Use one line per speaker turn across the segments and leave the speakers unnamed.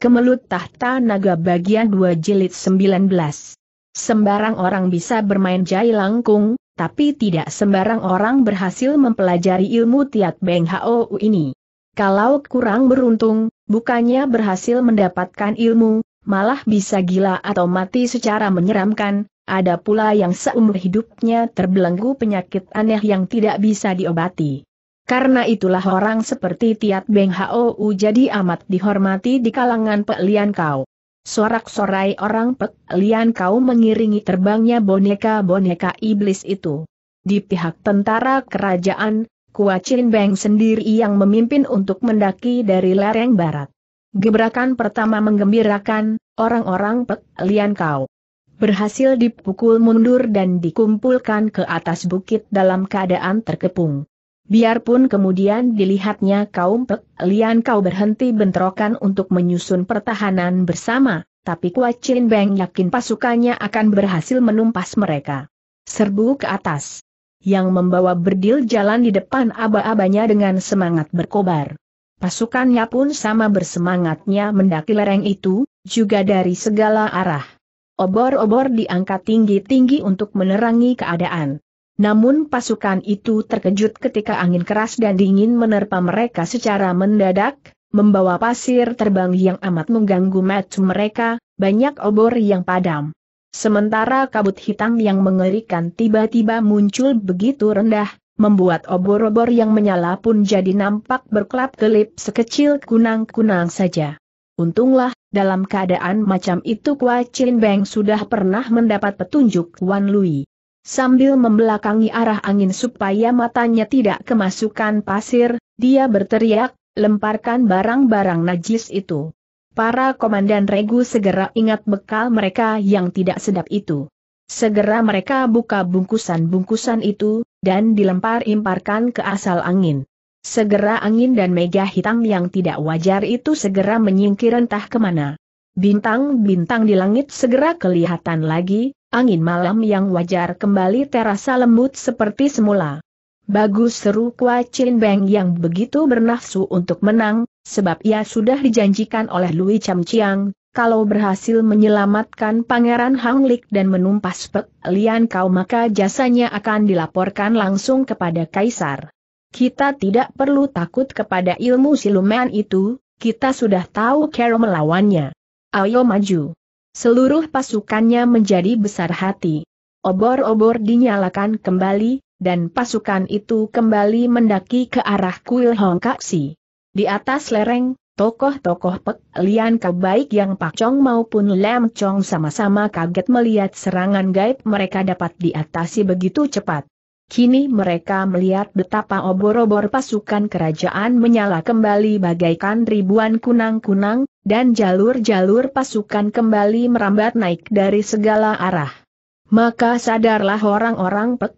Kemelut Tahta Naga bagian 2 jilid 19. Sembarang orang bisa bermain jai langkung, tapi tidak sembarang orang berhasil mempelajari ilmu Tiat Beng Hou ini. Kalau kurang beruntung, bukannya berhasil mendapatkan ilmu, malah bisa gila atau mati secara menyeramkan, ada pula yang seumur hidupnya terbelenggu penyakit aneh yang tidak bisa diobati. Karena itulah orang seperti Tiat Beng Hou jadi amat dihormati di kalangan Pek Kau. Sorak-sorai orang Pek Kau mengiringi terbangnya boneka-boneka iblis itu. Di pihak tentara kerajaan, Kuacin Beng sendiri yang memimpin untuk mendaki dari lereng barat. Gebrakan pertama menggembirakan, orang-orang Pek Kau berhasil dipukul mundur dan dikumpulkan ke atas bukit dalam keadaan terkepung. Biarpun kemudian dilihatnya kaum Pek Lian kau berhenti bentrokan untuk menyusun pertahanan bersama, tapi Kua Chin Beng yakin pasukannya akan berhasil menumpas mereka. Serbu ke atas. Yang membawa berdil jalan di depan aba-abanya dengan semangat berkobar. Pasukannya pun sama bersemangatnya mendaki lereng itu, juga dari segala arah. Obor-obor diangkat tinggi-tinggi untuk menerangi keadaan. Namun pasukan itu terkejut ketika angin keras dan dingin menerpa mereka secara mendadak, membawa pasir terbang yang amat mengganggu mata mereka, banyak obor yang padam. Sementara kabut hitam yang mengerikan tiba-tiba muncul begitu rendah, membuat obor-obor yang menyala pun jadi nampak berkelap-kelip sekecil kunang-kunang saja. Untunglah, dalam keadaan macam itu Kwa Chin Beng sudah pernah mendapat petunjuk Wan Lui. Sambil membelakangi arah angin supaya matanya tidak kemasukan pasir, dia berteriak, lemparkan barang-barang najis itu. Para komandan regu segera ingat bekal mereka yang tidak sedap itu. Segera mereka buka bungkusan-bungkusan itu, dan dilempar-imparkan ke asal angin. Segera angin dan mega hitam yang tidak wajar itu segera menyingkir entah kemana. Bintang-bintang di langit segera kelihatan lagi, Angin malam yang wajar kembali terasa lembut seperti semula. Bagus seru Kwa Chin Beng yang begitu bernafsu untuk menang, sebab ia sudah dijanjikan oleh Lui Cham Chiang, kalau berhasil menyelamatkan Pangeran Hang Lik dan menumpas Pek Lian Kau maka jasanya akan dilaporkan langsung kepada Kaisar. Kita tidak perlu takut kepada ilmu siluman itu, kita sudah tahu cara melawannya. Ayo maju. Seluruh pasukannya menjadi besar hati. Obor-obor dinyalakan kembali, dan pasukan itu kembali mendaki ke arah kuil Hongkaksi. Di atas lereng, tokoh-tokoh Pek Lian kebaik yang Pak Chong maupun Lam Chong sama-sama kaget melihat serangan gaib mereka dapat diatasi begitu cepat. Kini mereka melihat betapa obor-obor pasukan kerajaan menyala kembali bagaikan ribuan kunang-kunang, dan jalur-jalur pasukan kembali merambat naik dari segala arah. Maka sadarlah orang-orang Pek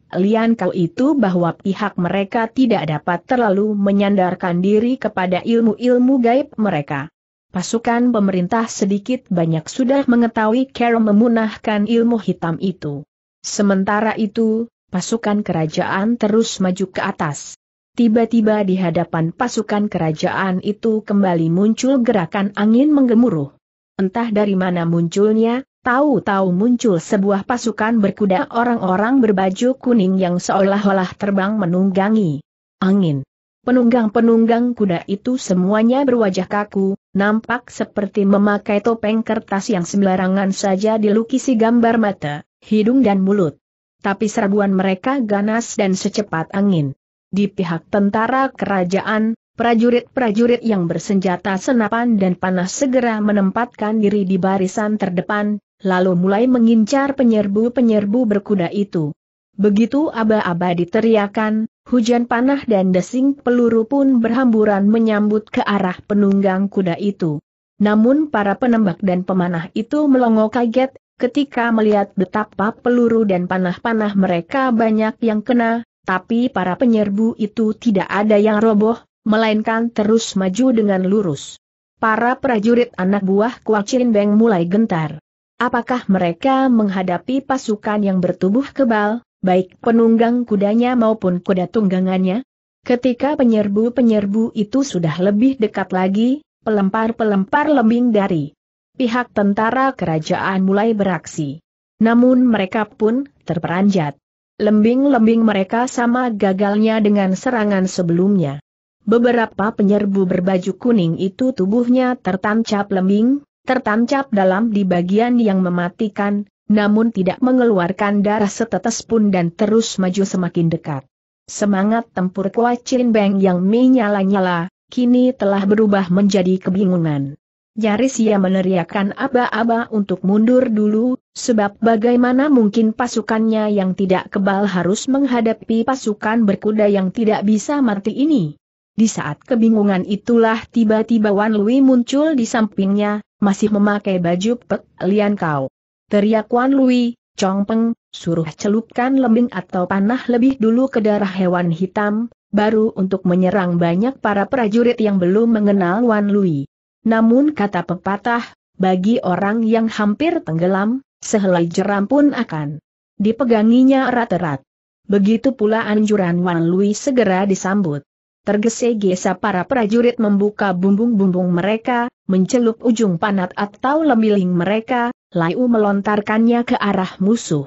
Kau itu bahwa pihak mereka tidak dapat terlalu menyandarkan diri kepada ilmu-ilmu gaib mereka. Pasukan pemerintah sedikit banyak sudah mengetahui cara memunahkan ilmu hitam itu. Sementara itu, pasukan kerajaan terus maju ke atas. Tiba-tiba di hadapan pasukan kerajaan itu kembali muncul gerakan angin menggemuruh. Entah dari mana munculnya, tahu-tahu muncul sebuah pasukan berkuda orang-orang berbaju kuning yang seolah-olah terbang menunggangi angin. Penunggang-penunggang kuda itu semuanya berwajah kaku, nampak seperti memakai topeng kertas yang sembarangan saja dilukisi gambar mata, hidung dan mulut tapi serbuan mereka ganas dan secepat angin. Di pihak tentara kerajaan, prajurit-prajurit yang bersenjata senapan dan panah segera menempatkan diri di barisan terdepan, lalu mulai mengincar penyerbu-penyerbu berkuda itu. Begitu aba-aba diteriakan, hujan panah dan desing peluru pun berhamburan menyambut ke arah penunggang kuda itu. Namun para penembak dan pemanah itu melongo kaget, Ketika melihat betapa peluru dan panah-panah mereka banyak yang kena, tapi para penyerbu itu tidak ada yang roboh, melainkan terus maju dengan lurus. Para prajurit anak buah Kuacin Beng mulai gentar. Apakah mereka menghadapi pasukan yang bertubuh kebal, baik penunggang kudanya maupun kuda tunggangannya? Ketika penyerbu-penyerbu itu sudah lebih dekat lagi, pelempar-pelempar lembing dari pihak tentara kerajaan mulai beraksi. Namun mereka pun terperanjat. Lembing-lembing mereka sama gagalnya dengan serangan sebelumnya. Beberapa penyerbu berbaju kuning itu tubuhnya tertancap lembing, tertancap dalam di bagian yang mematikan, namun tidak mengeluarkan darah setetes pun dan terus maju semakin dekat. Semangat tempur Chin Beng yang menyala-nyala, kini telah berubah menjadi kebingungan. Nyaris ia meneriakkan aba-aba untuk mundur dulu, sebab bagaimana mungkin pasukannya yang tidak kebal harus menghadapi pasukan berkuda yang tidak bisa mati ini. Di saat kebingungan itulah tiba-tiba Wan Lui muncul di sampingnya, masih memakai baju pek lian kau. Teriak Wan Lui, Chong Peng, suruh celupkan lembing atau panah lebih dulu ke darah hewan hitam, baru untuk menyerang banyak para prajurit yang belum mengenal Wan Lui. Namun kata pepatah, bagi orang yang hampir tenggelam, sehelai jeram pun akan dipeganginya erat-erat. Begitu pula anjuran Wan Lui segera disambut. Tergesa-gesa para prajurit membuka bumbung-bumbung mereka, mencelup ujung panat atau lemiling mereka, Laiu melontarkannya ke arah musuh.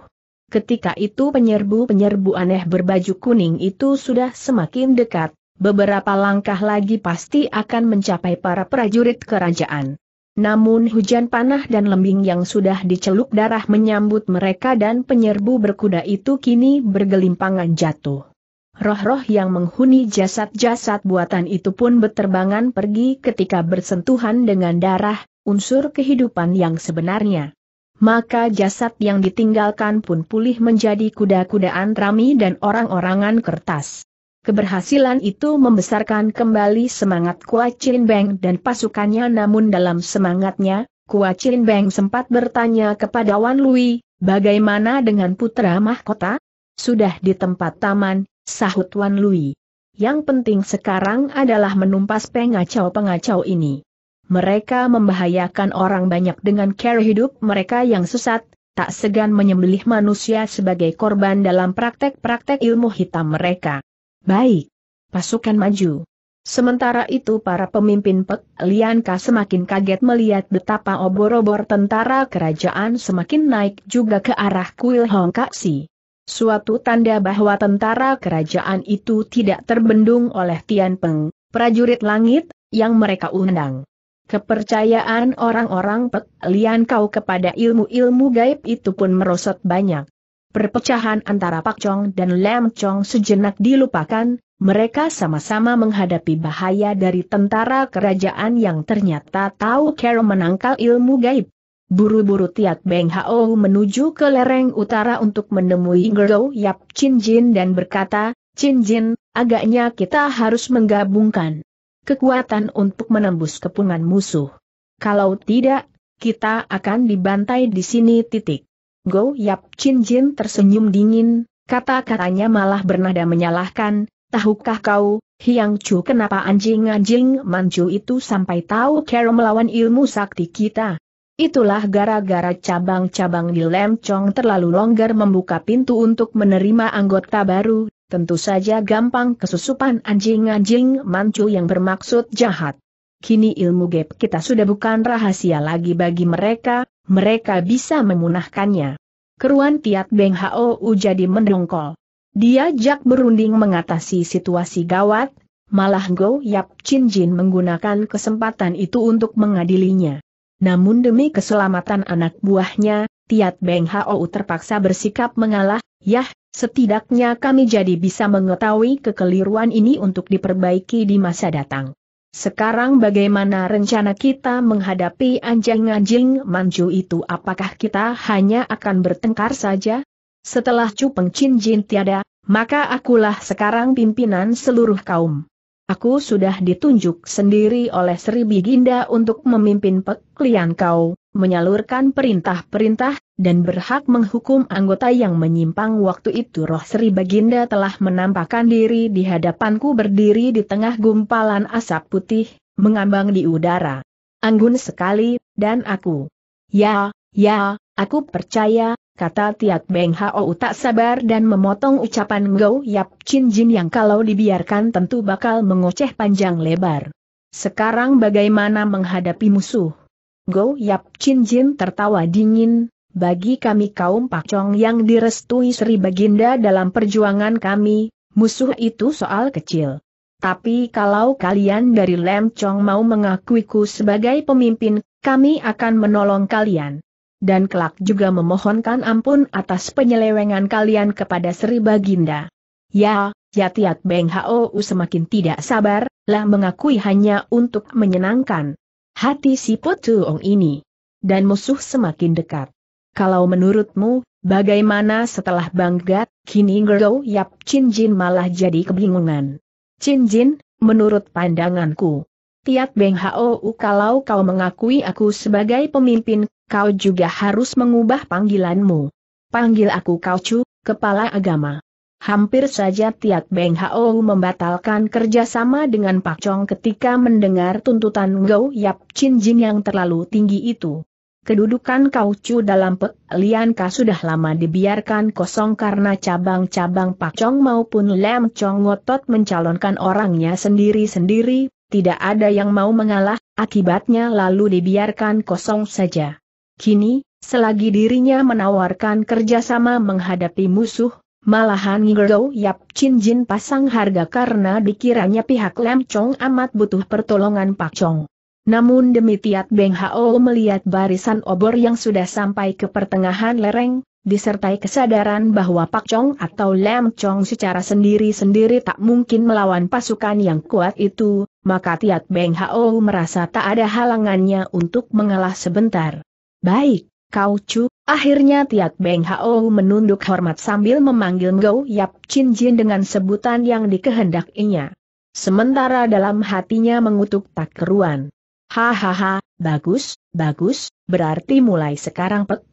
Ketika itu penyerbu-penyerbu aneh berbaju kuning itu sudah semakin dekat, beberapa langkah lagi pasti akan mencapai para prajurit kerajaan. Namun hujan panah dan lembing yang sudah dicelup darah menyambut mereka dan penyerbu berkuda itu kini bergelimpangan jatuh. Roh-roh yang menghuni jasad-jasad buatan itu pun berterbangan pergi ketika bersentuhan dengan darah, unsur kehidupan yang sebenarnya. Maka jasad yang ditinggalkan pun pulih menjadi kuda-kudaan rami dan orang-orangan kertas. Keberhasilan itu membesarkan kembali semangat Kua Chin Beng dan pasukannya namun dalam semangatnya, Kua Chin Beng sempat bertanya kepada Wan Lui, bagaimana dengan putra mahkota? Sudah di tempat taman, sahut Wan Lui. Yang penting sekarang adalah menumpas pengacau-pengacau ini. Mereka membahayakan orang banyak dengan cara hidup mereka yang sesat, tak segan menyembelih manusia sebagai korban dalam praktek-praktek ilmu hitam mereka. Baik. Pasukan maju. Sementara itu para pemimpin Pek Lianka semakin kaget melihat betapa obor-obor tentara kerajaan semakin naik juga ke arah kuil Hong Kaksi. Suatu tanda bahwa tentara kerajaan itu tidak terbendung oleh Tian Peng, prajurit langit, yang mereka undang. Kepercayaan orang-orang Pek Lian kepada ilmu-ilmu gaib itu pun merosot banyak perpecahan antara Pak Chong dan Lam Chong sejenak dilupakan, mereka sama-sama menghadapi bahaya dari tentara kerajaan yang ternyata tahu Kero menangkal ilmu gaib. Buru-buru Tiat Beng Hao menuju ke lereng utara untuk menemui Gerou Yap Chin Jin dan berkata, Chin Jin, agaknya kita harus menggabungkan kekuatan untuk menembus kepungan musuh. Kalau tidak, kita akan dibantai di sini titik. Go Yap Chin Jin tersenyum dingin, kata-katanya malah bernada menyalahkan, tahukah kau, Hiang Chu kenapa anjing-anjing mancu itu sampai tahu Kero melawan ilmu sakti kita? Itulah gara-gara cabang-cabang di Lem Chong terlalu longgar membuka pintu untuk menerima anggota baru, tentu saja gampang kesusupan anjing-anjing mancu yang bermaksud jahat. Kini ilmu gap kita sudah bukan rahasia lagi bagi mereka, mereka bisa memunahkannya. Keruan Tiat Beng U jadi mendongkol. Dia jak berunding mengatasi situasi gawat, malah Go Yap Chin Jin menggunakan kesempatan itu untuk mengadilinya. Namun demi keselamatan anak buahnya, Tiat Beng U terpaksa bersikap mengalah, yah, setidaknya kami jadi bisa mengetahui kekeliruan ini untuk diperbaiki di masa datang. Sekarang bagaimana rencana kita menghadapi anjing-anjing manju itu apakah kita hanya akan bertengkar saja? Setelah Cupeng Chin tiada, maka akulah sekarang pimpinan seluruh kaum. Aku sudah ditunjuk sendiri oleh Sri Biginda untuk memimpin peklian kau, menyalurkan perintah-perintah, dan berhak menghukum anggota yang menyimpang waktu itu roh Sri Baginda telah menampakkan diri di hadapanku berdiri di tengah gumpalan asap putih, mengambang di udara. Anggun sekali, dan aku. Ya, ya, aku percaya, kata Tiat Beng Hao tak sabar dan memotong ucapan Ngau Yap Chin Jin yang kalau dibiarkan tentu bakal mengoceh panjang lebar. Sekarang bagaimana menghadapi musuh? Go Yap Chin Jin tertawa dingin, bagi kami kaum Pak Chong yang direstui Sri Baginda dalam perjuangan kami, musuh itu soal kecil. Tapi kalau kalian dari Lem Chong mau mengakuiku sebagai pemimpin, kami akan menolong kalian. Dan kelak juga memohonkan ampun atas penyelewengan kalian kepada Sri Baginda. Ya, Yatiat Beng Hou semakin tidak sabar, lah mengakui hanya untuk menyenangkan hati si Potuong ini. Dan musuh semakin dekat. Kalau menurutmu, bagaimana setelah bangga, kini Gergo Yap Chin Jin malah jadi kebingungan. Chin Jin, menurut pandanganku. Tiat Beng Hou kalau kau mengakui aku sebagai pemimpin, kau juga harus mengubah panggilanmu. Panggil aku Kau Chu, kepala agama. Hampir saja Tiak Beng Hao membatalkan kerjasama dengan Pak Chong ketika mendengar tuntutan Gou Yap Chin Jin yang terlalu tinggi itu. Kedudukan Kau Chu dalam Pe Lian Ka sudah lama dibiarkan kosong karena cabang-cabang Pak Chong maupun Lem Chong ngotot mencalonkan orangnya sendiri-sendiri, tidak ada yang mau mengalah, akibatnya lalu dibiarkan kosong saja. Kini, selagi dirinya menawarkan kerjasama menghadapi musuh, Malahan Ngergo Yap Chin Jin pasang harga karena dikiranya pihak Lam Chong amat butuh pertolongan Pak Chong. Namun demi Tiat Beng Hao melihat barisan obor yang sudah sampai ke pertengahan lereng, disertai kesadaran bahwa Pak Chong atau Lam Chong secara sendiri-sendiri tak mungkin melawan pasukan yang kuat itu, maka Tiat Beng Hao merasa tak ada halangannya untuk mengalah sebentar. Baik, Kau Chu, akhirnya Tiat Beng Hao menunduk hormat sambil memanggil Ngou Yap Chin Jin dengan sebutan yang dikehendakinya. Sementara dalam hatinya mengutuk tak keruan. Hahaha, bagus, bagus, berarti mulai sekarang Pek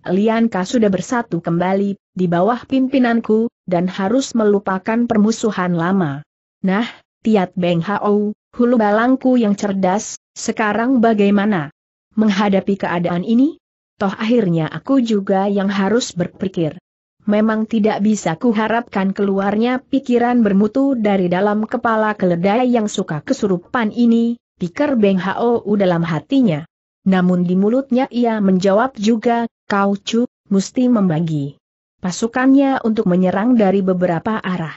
sudah bersatu kembali, di bawah pimpinanku, dan harus melupakan permusuhan lama. Nah, Tiat Beng Hao, hulu balangku yang cerdas, sekarang bagaimana? Menghadapi keadaan ini, toh akhirnya aku juga yang harus berpikir. Memang tidak bisa kuharapkan keluarnya pikiran bermutu dari dalam kepala keledai yang suka kesurupan ini, pikir Beng Hao dalam hatinya. Namun di mulutnya ia menjawab juga, kau cu, mesti membagi pasukannya untuk menyerang dari beberapa arah.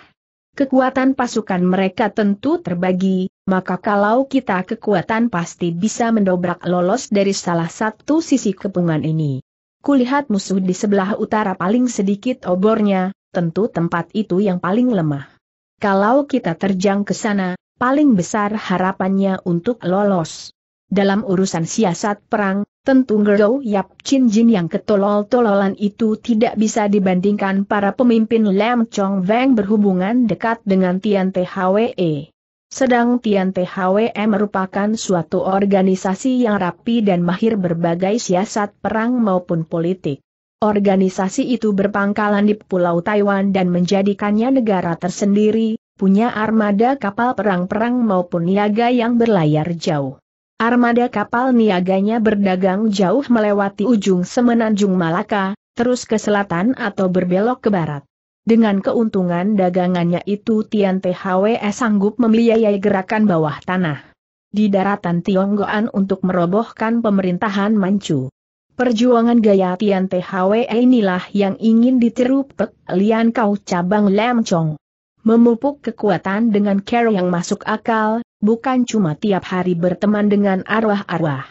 Kekuatan pasukan mereka tentu terbagi, maka kalau kita kekuatan pasti bisa mendobrak lolos dari salah satu sisi kepungan ini. Kulihat musuh di sebelah utara paling sedikit obornya, tentu tempat itu yang paling lemah. Kalau kita terjang ke sana, paling besar harapannya untuk lolos. Dalam urusan siasat perang, tentu Ngero Yap Chin Jin yang ketolol-tololan itu tidak bisa dibandingkan para pemimpin Lam Chong Wang berhubungan dekat dengan Tian THWE. Sedang Tian THW merupakan suatu organisasi yang rapi dan mahir berbagai siasat perang maupun politik. Organisasi itu berpangkalan di Pulau Taiwan dan menjadikannya negara tersendiri, punya armada kapal perang-perang maupun niaga yang berlayar jauh. Armada kapal niaganya berdagang jauh melewati ujung semenanjung Malaka, terus ke selatan atau berbelok ke barat. Dengan keuntungan dagangannya itu Tian THWE sanggup membiayai gerakan bawah tanah di daratan Tionggoan untuk merobohkan pemerintahan Manchu. Perjuangan gaya Tian THWE inilah yang ingin ditiru Pek Lian Kau cabang Lam Chong. Memupuk kekuatan dengan cara yang masuk akal, bukan cuma tiap hari berteman dengan arwah-arwah.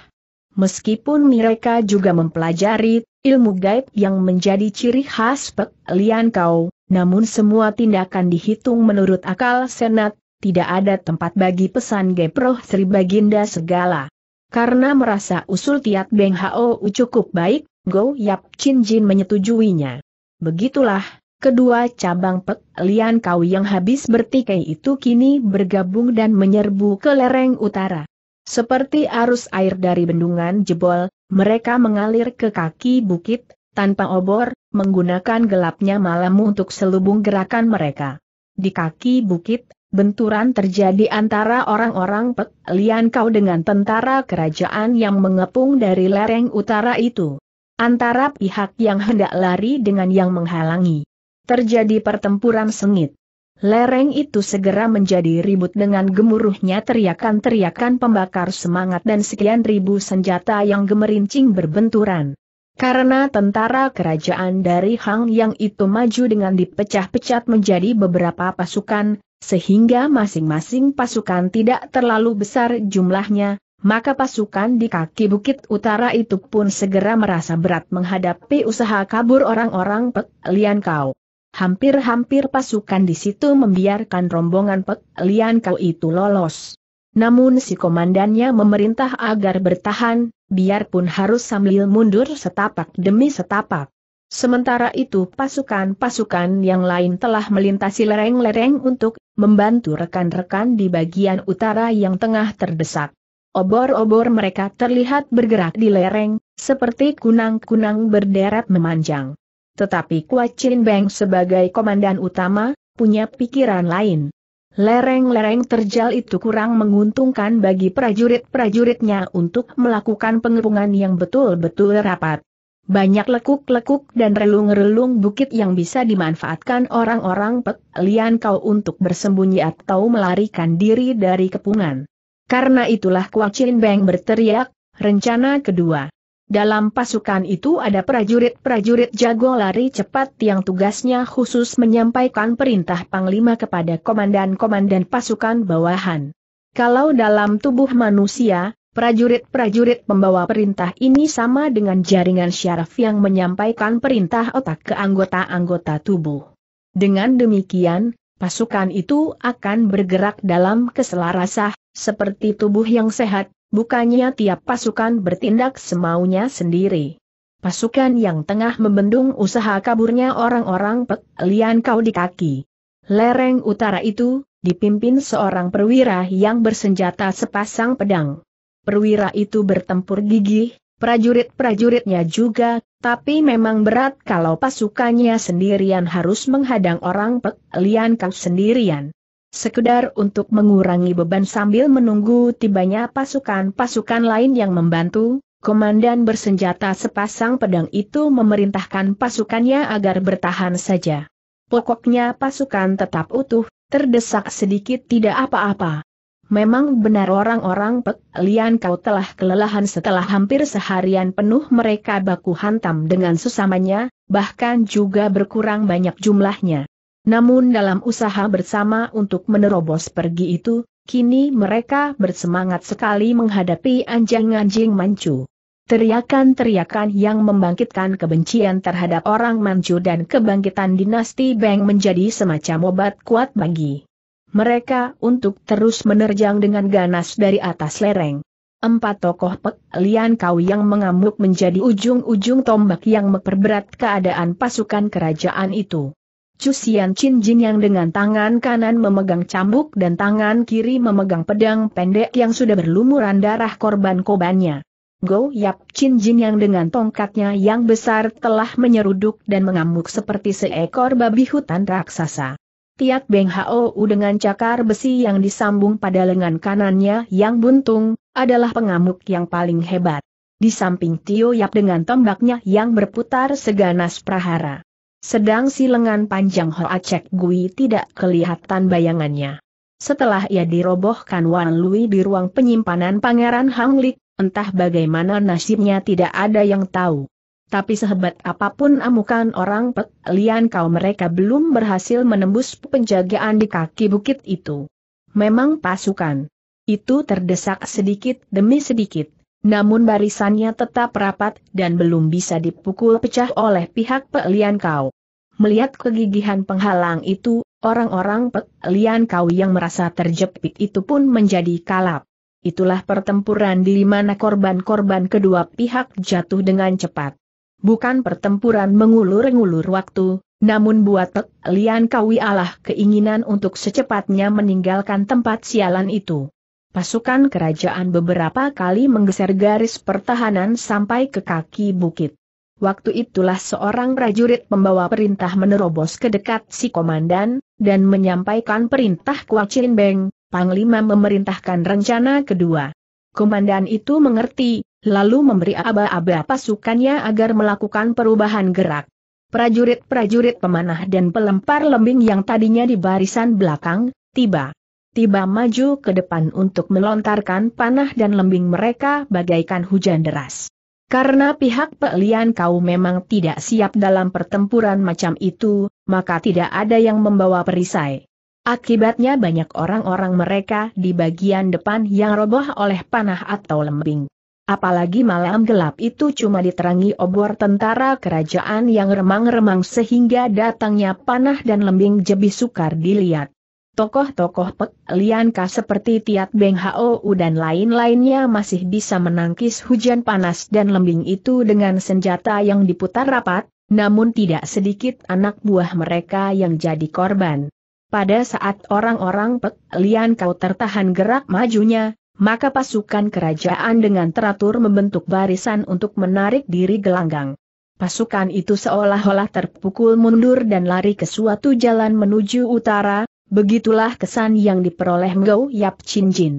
Meskipun mereka juga mempelajari ilmu gaib yang menjadi ciri khas Pek Lian Kau, namun semua tindakan dihitung menurut akal senat, tidak ada tempat bagi pesan Geproh Sri Baginda segala. Karena merasa usul Tiat Beng Hao cukup baik, Go Yap Chin Jin menyetujuinya. Begitulah, kedua cabang Pek Lian Kau yang habis bertikai itu kini bergabung dan menyerbu ke lereng utara. Seperti arus air dari bendungan jebol, mereka mengalir ke kaki bukit, tanpa obor, menggunakan gelapnya malam untuk selubung gerakan mereka. Di kaki bukit, benturan terjadi antara orang-orang Pek Lian Kau dengan tentara kerajaan yang mengepung dari lereng utara itu. Antara pihak yang hendak lari dengan yang menghalangi. Terjadi pertempuran sengit. Lereng itu segera menjadi ribut dengan gemuruhnya teriakan-teriakan pembakar semangat dan sekian ribu senjata yang gemerincing berbenturan. Karena tentara kerajaan dari Hang Yang itu maju dengan dipecah-pecat menjadi beberapa pasukan, sehingga masing-masing pasukan tidak terlalu besar jumlahnya, maka pasukan di kaki bukit utara itu pun segera merasa berat menghadapi usaha kabur orang-orang Pek Lian Kau. Hampir-hampir pasukan di situ membiarkan rombongan Pek Lian Kau itu lolos. Namun si komandannya memerintah agar bertahan, biarpun harus sambil mundur setapak demi setapak. Sementara itu pasukan-pasukan yang lain telah melintasi lereng-lereng untuk membantu rekan-rekan di bagian utara yang tengah terdesak. Obor-obor mereka terlihat bergerak di lereng, seperti kunang-kunang berderet memanjang. Tetapi Kua Chin Beng sebagai komandan utama, punya pikiran lain. Lereng-lereng terjal itu kurang menguntungkan bagi prajurit-prajuritnya untuk melakukan pengepungan yang betul-betul rapat. Banyak lekuk-lekuk dan relung-relung bukit yang bisa dimanfaatkan orang-orang Pek Lian Kau untuk bersembunyi atau melarikan diri dari kepungan. Karena itulah Kuang Chin Beng berteriak, rencana kedua. Dalam pasukan itu ada prajurit-prajurit jago lari cepat yang tugasnya khusus menyampaikan perintah Panglima kepada komandan-komandan pasukan bawahan. Kalau dalam tubuh manusia, prajurit-prajurit membawa perintah ini sama dengan jaringan syaraf yang menyampaikan perintah otak ke anggota-anggota tubuh. Dengan demikian, pasukan itu akan bergerak dalam keselarasan seperti tubuh yang sehat, Bukannya tiap pasukan bertindak semaunya sendiri. Pasukan yang tengah membendung usaha kaburnya orang-orang Pek Kau di kaki. Lereng utara itu, dipimpin seorang perwira yang bersenjata sepasang pedang. Perwira itu bertempur gigih, prajurit-prajuritnya juga, tapi memang berat kalau pasukannya sendirian harus menghadang orang Pek Kau sendirian sekedar untuk mengurangi beban sambil menunggu tibanya pasukan-pasukan lain yang membantu, komandan bersenjata sepasang pedang itu memerintahkan pasukannya agar bertahan saja. Pokoknya pasukan tetap utuh, terdesak sedikit tidak apa-apa. Memang benar orang-orang Pek Lian kau telah kelelahan setelah hampir seharian penuh mereka baku hantam dengan sesamanya, bahkan juga berkurang banyak jumlahnya. Namun dalam usaha bersama untuk menerobos pergi itu, kini mereka bersemangat sekali menghadapi anjing-anjing mancu. Teriakan-teriakan yang membangkitkan kebencian terhadap orang mancu dan kebangkitan dinasti Beng menjadi semacam obat kuat bagi mereka untuk terus menerjang dengan ganas dari atas lereng. Empat tokoh Pek Lian Kau yang mengamuk menjadi ujung-ujung tombak yang memperberat keadaan pasukan kerajaan itu. Cusian Chin Jin yang dengan tangan kanan memegang cambuk dan tangan kiri memegang pedang pendek yang sudah berlumuran darah korban kobannya. Go Yap Chin Jin yang dengan tongkatnya yang besar telah menyeruduk dan mengamuk seperti seekor babi hutan raksasa. Tiak Beng Hou dengan cakar besi yang disambung pada lengan kanannya yang buntung, adalah pengamuk yang paling hebat. Di samping Tio Yap dengan tombaknya yang berputar seganas prahara. Sedang si lengan panjang Hoa Cek Gui tidak kelihatan bayangannya. Setelah ia dirobohkan Wan Lui di ruang penyimpanan Pangeran Hang Lik, entah bagaimana nasibnya tidak ada yang tahu. Tapi sehebat apapun amukan orang Pek Lian kau mereka belum berhasil menembus penjagaan di kaki bukit itu. Memang pasukan itu terdesak sedikit demi sedikit, namun barisannya tetap rapat dan belum bisa dipukul pecah oleh pihak Pek Lian Kau. Melihat kegigihan penghalang itu, orang-orang Pek Lian Kau yang merasa terjepit itu pun menjadi kalap. Itulah pertempuran di mana korban-korban kedua pihak jatuh dengan cepat. Bukan pertempuran mengulur-ngulur waktu, namun buat Pek Lian Kawi Allah keinginan untuk secepatnya meninggalkan tempat sialan itu pasukan kerajaan beberapa kali menggeser garis pertahanan sampai ke kaki bukit. Waktu itulah seorang prajurit membawa perintah menerobos ke dekat si komandan, dan menyampaikan perintah Kuacin Beng, Panglima memerintahkan rencana kedua. Komandan itu mengerti, lalu memberi aba-aba pasukannya agar melakukan perubahan gerak. Prajurit-prajurit pemanah dan pelempar lembing yang tadinya di barisan belakang, tiba tiba maju ke depan untuk melontarkan panah dan lembing mereka bagaikan hujan deras. Karena pihak Pelian kau memang tidak siap dalam pertempuran macam itu, maka tidak ada yang membawa perisai. Akibatnya banyak orang-orang mereka di bagian depan yang roboh oleh panah atau lembing. Apalagi malam gelap itu cuma diterangi obor tentara kerajaan yang remang-remang sehingga datangnya panah dan lembing jebi sukar dilihat. Tokoh-tokoh Pek Lianka seperti Tiat Beng Hao dan lain-lainnya masih bisa menangkis hujan panas dan lembing itu dengan senjata yang diputar rapat, namun tidak sedikit anak buah mereka yang jadi korban. Pada saat orang-orang Pek Kau tertahan gerak majunya, maka pasukan kerajaan dengan teratur membentuk barisan untuk menarik diri gelanggang. Pasukan itu seolah-olah terpukul mundur dan lari ke suatu jalan menuju utara, Begitulah kesan yang diperoleh Go Yap Chin Jin.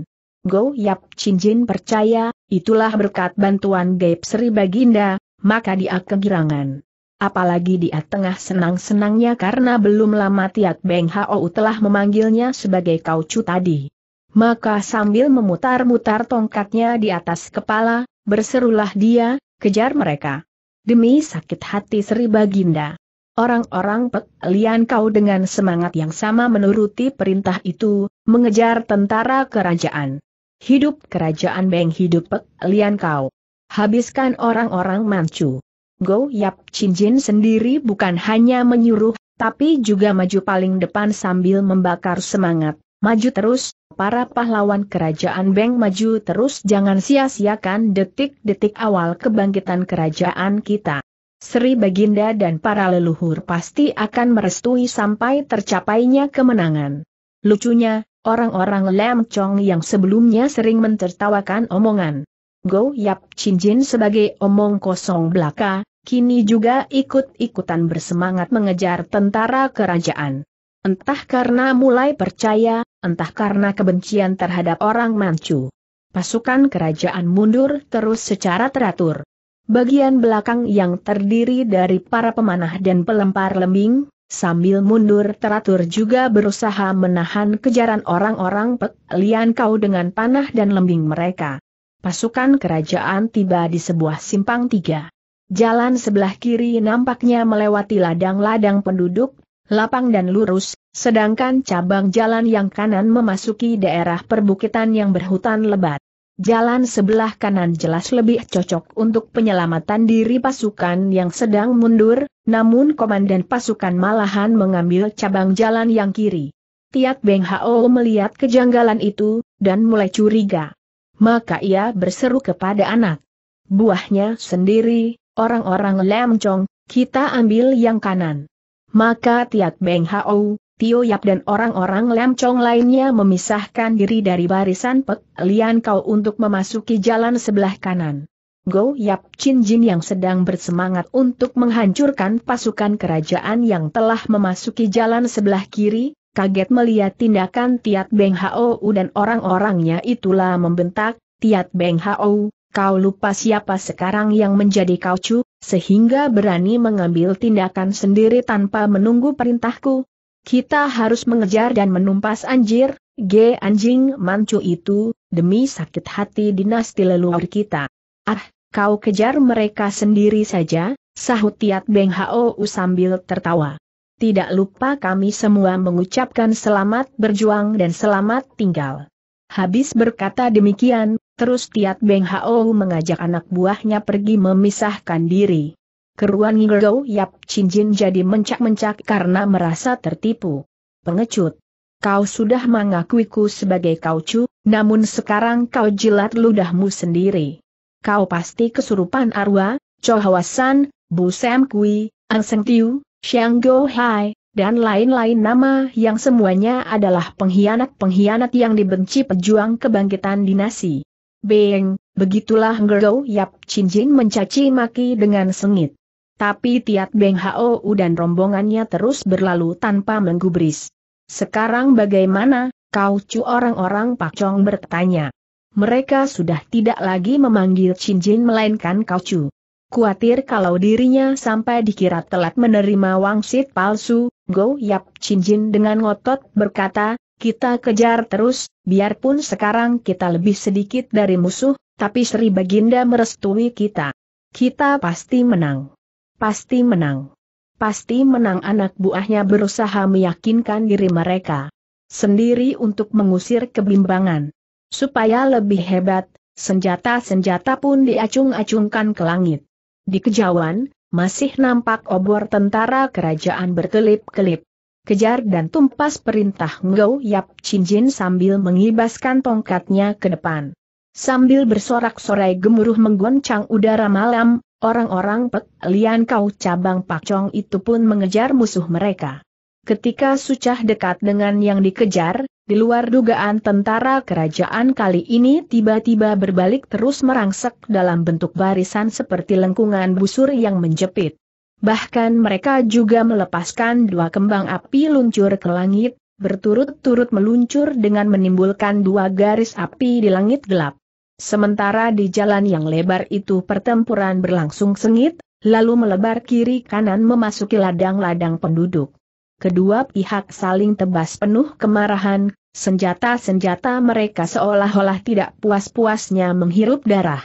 Go Yap Chin Jin percaya, itulah berkat bantuan Gaib Sri Baginda, maka dia kegirangan. Apalagi dia tengah senang-senangnya karena belum lama Tiat Beng Hao telah memanggilnya sebagai kaucu tadi. Maka sambil memutar-mutar tongkatnya di atas kepala, berserulah dia, kejar mereka. Demi sakit hati Sri Baginda. Orang-orang pekalian kau dengan semangat yang sama menuruti perintah itu, mengejar tentara kerajaan. Hidup kerajaan Beng hidup pekalian kau. Habiskan orang-orang Manchu. Go Yap Chin Jin sendiri bukan hanya menyuruh, tapi juga maju paling depan sambil membakar semangat. Maju terus, para pahlawan kerajaan Beng maju terus jangan sia-siakan detik-detik awal kebangkitan kerajaan kita. Sri Baginda dan para leluhur pasti akan merestui sampai tercapainya kemenangan. Lucunya, orang-orang Lam Chong yang sebelumnya sering mentertawakan omongan Go Yap Chin Jin sebagai omong kosong belaka, kini juga ikut-ikutan bersemangat mengejar tentara kerajaan. Entah karena mulai percaya, entah karena kebencian terhadap orang Manchu. Pasukan kerajaan mundur terus secara teratur bagian belakang yang terdiri dari para pemanah dan pelempar lembing, sambil mundur teratur juga berusaha menahan kejaran orang-orang pelian Kau dengan panah dan lembing mereka. Pasukan kerajaan tiba di sebuah simpang tiga. Jalan sebelah kiri nampaknya melewati ladang-ladang penduduk, lapang dan lurus, sedangkan cabang jalan yang kanan memasuki daerah perbukitan yang berhutan lebat. Jalan sebelah kanan jelas lebih cocok untuk penyelamatan diri pasukan yang sedang mundur, namun komandan pasukan malahan mengambil cabang jalan yang kiri. Tiat Beng Hao melihat kejanggalan itu, dan mulai curiga. Maka ia berseru kepada anak buahnya sendiri, orang-orang lemcong, kita ambil yang kanan. Maka Tiat Beng Hao, Tio Yap dan orang-orang Lam Chong lainnya memisahkan diri dari barisan Pek Lian Kau untuk memasuki jalan sebelah kanan. Go Yap Chin Jin yang sedang bersemangat untuk menghancurkan pasukan kerajaan yang telah memasuki jalan sebelah kiri, kaget melihat tindakan Tiat Beng Hao dan orang-orangnya itulah membentak, Tiat Beng Hao, kau lupa siapa sekarang yang menjadi kau cu, sehingga berani mengambil tindakan sendiri tanpa menunggu perintahku, kita harus mengejar dan menumpas anjir, G anjing mancu itu, demi sakit hati dinasti leluhur kita. Ah, kau kejar mereka sendiri saja, sahut Tiat Beng Hao sambil tertawa. Tidak lupa kami semua mengucapkan selamat berjuang dan selamat tinggal. Habis berkata demikian, terus Tiat Beng Hao mengajak anak buahnya pergi memisahkan diri. Keruan Gerdo Yap Jin jadi mencak-mencak karena merasa tertipu. Pengecut. Kau sudah mengakuiku sebagai kau cu, namun sekarang kau jilat ludahmu sendiri. Kau pasti kesurupan arwah, Chohawasan, Bu Sam Kui, Anseng Tiu, Xiang Go Hai, dan lain-lain nama yang semuanya adalah pengkhianat-pengkhianat yang dibenci pejuang kebangkitan dinasti. Beng, begitulah Gerdo Yap cincin mencaci maki dengan sengit. Tapi Tiat Beng Hou dan rombongannya terus berlalu tanpa menggubris. Sekarang bagaimana, kau cu orang-orang Pak Chong bertanya. Mereka sudah tidak lagi memanggil Chin Jin melainkan kau cu. Kuatir kalau dirinya sampai dikira telat menerima wangsit palsu, Go Yap Chin Jin dengan ngotot berkata, kita kejar terus, biarpun sekarang kita lebih sedikit dari musuh, tapi Sri Baginda merestui kita. Kita pasti menang. Pasti menang. Pasti menang anak buahnya berusaha meyakinkan diri mereka sendiri untuk mengusir kebimbangan. Supaya lebih hebat, senjata-senjata pun diacung-acungkan ke langit. Di kejauhan, masih nampak obor tentara kerajaan berkelip-kelip. Kejar dan tumpas perintah Ngau Yap Chin Jin sambil mengibaskan tongkatnya ke depan. Sambil bersorak-sorai gemuruh menggoncang udara malam, Orang-orang Pek Lian Kau cabang Pak Pakcong itu pun mengejar musuh mereka. Ketika Sucah dekat dengan yang dikejar, di luar dugaan tentara kerajaan kali ini tiba-tiba berbalik terus merangsek dalam bentuk barisan seperti lengkungan busur yang menjepit. Bahkan mereka juga melepaskan dua kembang api luncur ke langit, berturut-turut meluncur dengan menimbulkan dua garis api di langit gelap. Sementara di jalan yang lebar itu pertempuran berlangsung sengit, lalu melebar kiri kanan memasuki ladang-ladang penduduk. Kedua pihak saling tebas penuh kemarahan, senjata-senjata mereka seolah-olah tidak puas-puasnya menghirup darah.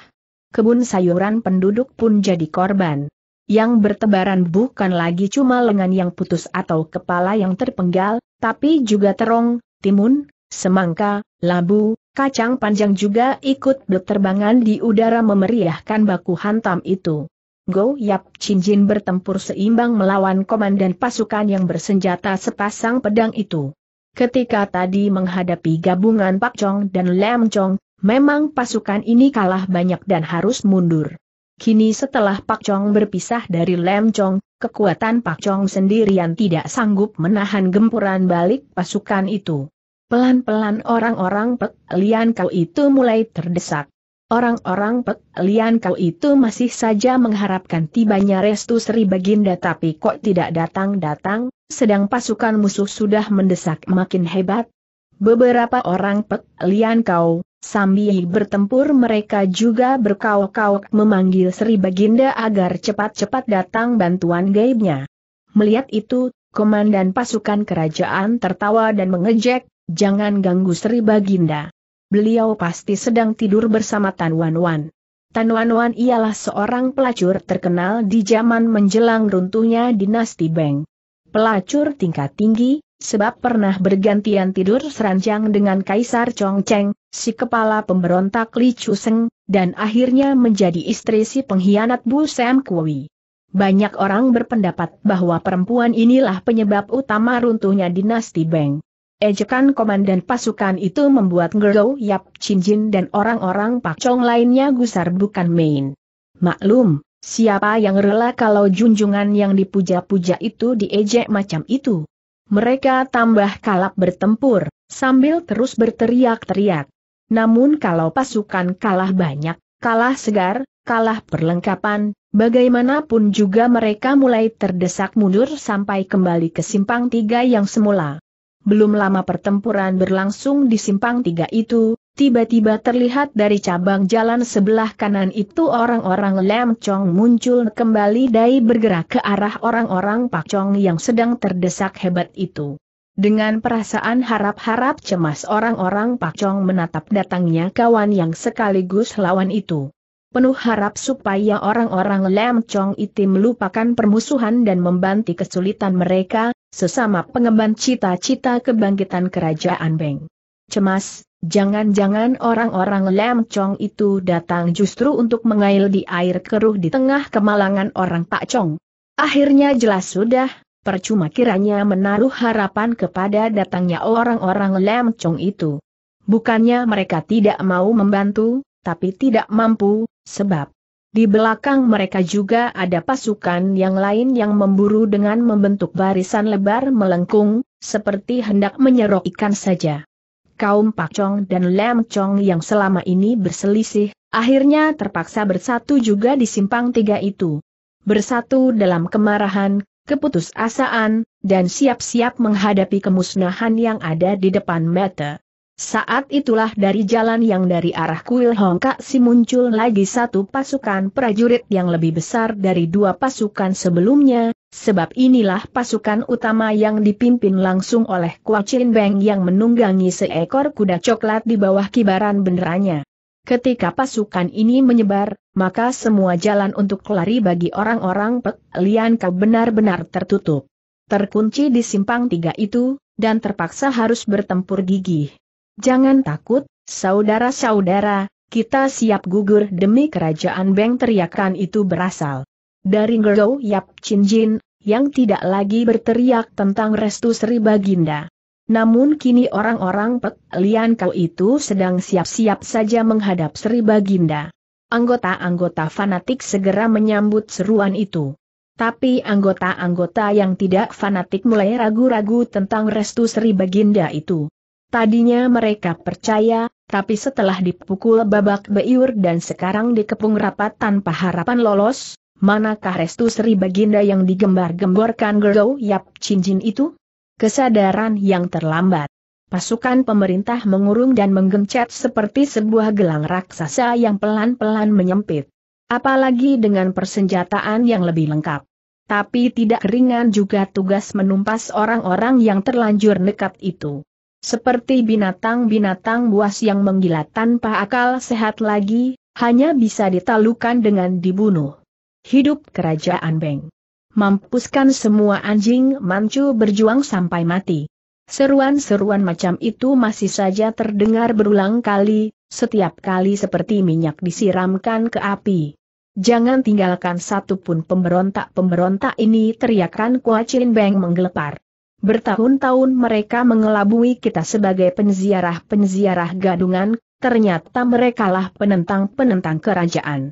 Kebun sayuran penduduk pun jadi korban. Yang bertebaran bukan lagi cuma lengan yang putus atau kepala yang terpenggal, tapi juga terong, timun, semangka, labu, Kacang panjang juga ikut berterbangan di udara memeriahkan baku hantam itu. Go Yap Jin bertempur seimbang melawan komandan pasukan yang bersenjata sepasang pedang itu. Ketika tadi menghadapi gabungan Pak Chong dan Lam Chong, memang pasukan ini kalah banyak dan harus mundur. Kini setelah Pak Chong berpisah dari Lam Chong, kekuatan Pak Chong sendirian tidak sanggup menahan gempuran balik pasukan itu. Pelan-pelan orang-orang Pek Lian Kau itu mulai terdesak. Orang-orang Pek Lian Kau itu masih saja mengharapkan tibanya Restu Sri Baginda tapi kok tidak datang-datang, sedang pasukan musuh sudah mendesak makin hebat. Beberapa orang Pek Lian Kau, sambil bertempur mereka juga berkauk-kauk memanggil Sri Baginda agar cepat-cepat datang bantuan gaibnya. Melihat itu, Komandan pasukan kerajaan tertawa dan mengejek, Jangan ganggu Sri Baginda. Beliau pasti sedang tidur bersama Tan Wan Wan. Tan Wan Wan ialah seorang pelacur terkenal di zaman menjelang runtuhnya dinasti Beng. Pelacur tingkat tinggi, sebab pernah bergantian tidur seranjang dengan Kaisar Chong Cheng, si kepala pemberontak Li Seng, dan akhirnya menjadi istri si pengkhianat Bu Sam Kui. Banyak orang berpendapat bahwa perempuan inilah penyebab utama runtuhnya dinasti Beng. Ejekan komandan pasukan itu membuat Ngero Yap Chinjin dan orang-orang Pak Chong lainnya gusar bukan main. Maklum, siapa yang rela kalau junjungan yang dipuja-puja itu diejek macam itu? Mereka tambah kalap bertempur, sambil terus berteriak-teriak. Namun kalau pasukan kalah banyak, kalah segar, kalah perlengkapan, bagaimanapun juga mereka mulai terdesak mundur sampai kembali ke simpang tiga yang semula. Belum lama pertempuran berlangsung di simpang tiga itu, tiba-tiba terlihat dari cabang jalan sebelah kanan itu orang-orang Lam Chong muncul kembali dari bergerak ke arah orang-orang Pak Chong yang sedang terdesak hebat itu. Dengan perasaan harap-harap cemas orang-orang Pak Chong menatap datangnya kawan yang sekaligus lawan itu. Penuh harap supaya orang-orang Lam Chong itu melupakan permusuhan dan membanti kesulitan mereka, sesama pengemban cita-cita kebangkitan kerajaan Beng. Cemas, jangan-jangan orang-orang lemcong itu datang justru untuk mengail di air keruh di tengah kemalangan orang Pak Chong. Akhirnya jelas sudah, percuma kiranya menaruh harapan kepada datangnya orang-orang lemcong itu. Bukannya mereka tidak mau membantu, tapi tidak mampu, sebab di belakang mereka juga ada pasukan yang lain yang memburu dengan membentuk barisan lebar melengkung, seperti hendak menyerok ikan saja. Kaum Pak Chong dan Lem Chong yang selama ini berselisih, akhirnya terpaksa bersatu juga di simpang tiga itu. Bersatu dalam kemarahan, keputusasaan, dan siap-siap menghadapi kemusnahan yang ada di depan mata. Saat itulah dari jalan yang dari arah kuil si muncul lagi satu pasukan prajurit yang lebih besar dari dua pasukan sebelumnya, sebab inilah pasukan utama yang dipimpin langsung oleh Kua Chin Beng yang menunggangi seekor kuda coklat di bawah kibaran benderanya. Ketika pasukan ini menyebar, maka semua jalan untuk lari bagi orang-orang Pek Lian Kau benar-benar tertutup. Terkunci di simpang tiga itu, dan terpaksa harus bertempur gigih. Jangan takut, saudara-saudara, kita siap gugur demi kerajaan Beng teriakan itu berasal. Dari Ngerdo Yap Chin Jin, yang tidak lagi berteriak tentang restu Sri Baginda. Namun kini orang-orang Pek Lian Kau itu sedang siap-siap saja menghadap Sri Baginda. Anggota-anggota fanatik segera menyambut seruan itu. Tapi anggota-anggota yang tidak fanatik mulai ragu-ragu tentang restu Sri Baginda itu. Tadinya mereka percaya, tapi setelah dipukul babak beiur dan sekarang dikepung rapat tanpa harapan lolos, manakah restu Sri Baginda yang digembar-gemborkan Gerdo Yap Cincin itu? Kesadaran yang terlambat. Pasukan pemerintah mengurung dan menggencet seperti sebuah gelang raksasa yang pelan-pelan menyempit. Apalagi dengan persenjataan yang lebih lengkap. Tapi tidak ringan juga tugas menumpas orang-orang yang terlanjur nekat itu. Seperti binatang-binatang buas yang menggila tanpa akal sehat lagi, hanya bisa ditalukan dengan dibunuh. Hidup kerajaan Beng. Mampuskan semua anjing mancu berjuang sampai mati. Seruan-seruan macam itu masih saja terdengar berulang kali, setiap kali seperti minyak disiramkan ke api. Jangan tinggalkan satupun pemberontak-pemberontak ini teriakan Kuacin Beng menggelepar. Bertahun-tahun mereka mengelabui kita sebagai penziarah-penziarah gadungan, ternyata merekalah penentang-penentang kerajaan.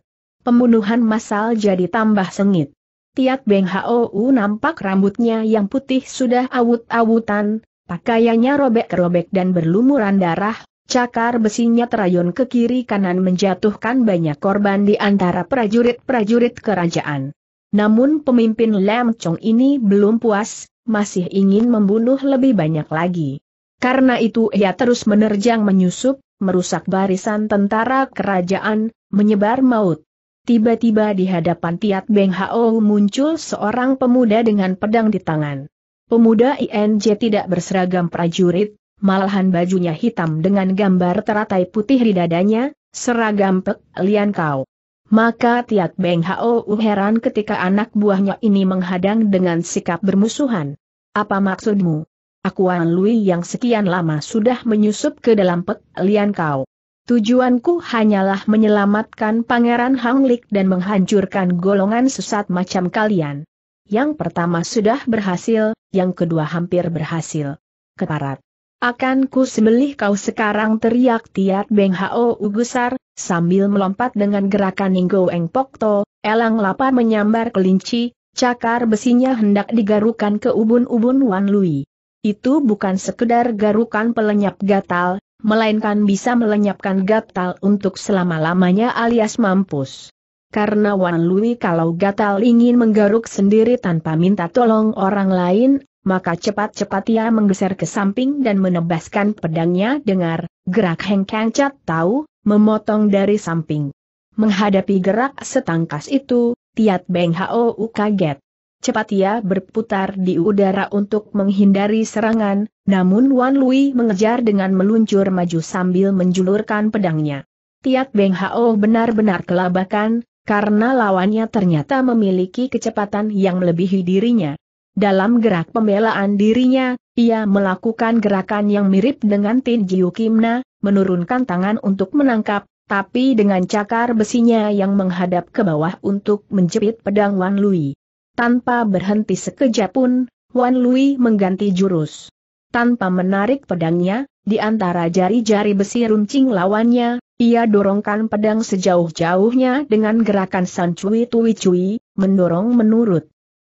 Pembunuhan massal jadi tambah sengit. Tiat Beng Hou nampak rambutnya yang putih sudah awut-awutan, pakaiannya robek-robek dan berlumuran darah, Cakar besinya terayun ke kiri kanan menjatuhkan banyak korban di antara prajurit-prajurit kerajaan. Namun pemimpin Lam Chong ini belum puas, masih ingin membunuh lebih banyak lagi. Karena itu ia terus menerjang menyusup, merusak barisan tentara kerajaan, menyebar maut. Tiba-tiba di hadapan Tiat Beng Hao muncul seorang pemuda dengan pedang di tangan. Pemuda INJ tidak berseragam prajurit, malahan bajunya hitam dengan gambar teratai putih di dadanya, seragam Pek Lian Kau. Maka Tiat Beng Hao heran ketika anak buahnya ini menghadang dengan sikap bermusuhan. Apa maksudmu? Akuan Lui yang sekian lama sudah menyusup ke dalam pek lian kau. Tujuanku hanyalah menyelamatkan Pangeran Hanglik dan menghancurkan golongan sesat macam kalian. Yang pertama sudah berhasil, yang kedua hampir berhasil. Keparat. Akan ku sembelih kau sekarang teriak Tiat Beng Hao Ugusar, sambil melompat dengan gerakan Ninggo Eng Pokto, elang lapar menyambar kelinci, cakar besinya hendak digarukan ke ubun-ubun Wan Lui. Itu bukan sekedar garukan pelenyap gatal, melainkan bisa melenyapkan gatal untuk selama-lamanya alias mampus. Karena Wan Lui kalau gatal ingin menggaruk sendiri tanpa minta tolong orang lain, maka cepat-cepat ia menggeser ke samping dan menebaskan pedangnya dengar, gerak hengkang Cat tahu, memotong dari samping. Menghadapi gerak setangkas itu, Tiat Beng Hou kaget. Cepat ia berputar di udara untuk menghindari serangan, namun Wan Lui mengejar dengan meluncur maju sambil menjulurkan pedangnya. Tiat Beng Hao benar-benar kelabakan, karena lawannya ternyata memiliki kecepatan yang melebihi dirinya. Dalam gerak pembelaan dirinya, ia melakukan gerakan yang mirip dengan Tin Jiu Kimna, menurunkan tangan untuk menangkap, tapi dengan cakar besinya yang menghadap ke bawah untuk menjepit pedang Wan Lui. Tanpa berhenti sekejap pun, Wan Lui mengganti jurus. Tanpa menarik pedangnya, di antara jari-jari besi runcing lawannya, ia dorongkan pedang sejauh-jauhnya dengan gerakan San Cui Tui Cui, mendorong menurut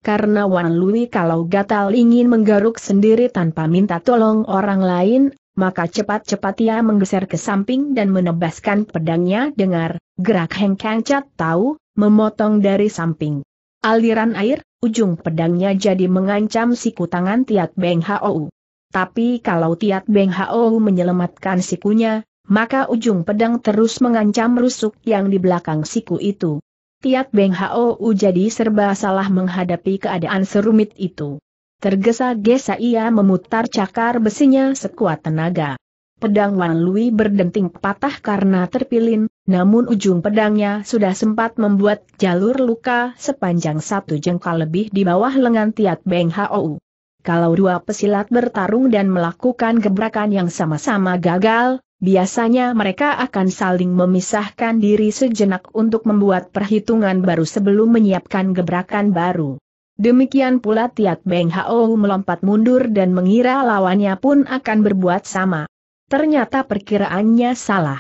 karena Wan Lui kalau gatal ingin menggaruk sendiri tanpa minta tolong orang lain, maka cepat-cepat ia menggeser ke samping dan menebaskan pedangnya dengar, gerak hengkang Cat tahu, memotong dari samping. Aliran air, ujung pedangnya jadi mengancam siku tangan Tiat Beng Hou. Tapi kalau Tiat Beng Hou menyelamatkan sikunya, maka ujung pedang terus mengancam rusuk yang di belakang siku itu. Tiat Beng U jadi serba salah menghadapi keadaan serumit itu. Tergesa-gesa ia memutar cakar besinya sekuat tenaga. Pedang Wan Lui berdenting patah karena terpilin, namun ujung pedangnya sudah sempat membuat jalur luka sepanjang satu jengkal lebih di bawah lengan Tiat Beng U. Kalau dua pesilat bertarung dan melakukan gebrakan yang sama-sama gagal, Biasanya mereka akan saling memisahkan diri sejenak untuk membuat perhitungan baru sebelum menyiapkan gebrakan baru. Demikian pula Tiat Beng Hao melompat mundur dan mengira lawannya pun akan berbuat sama. Ternyata perkiraannya salah.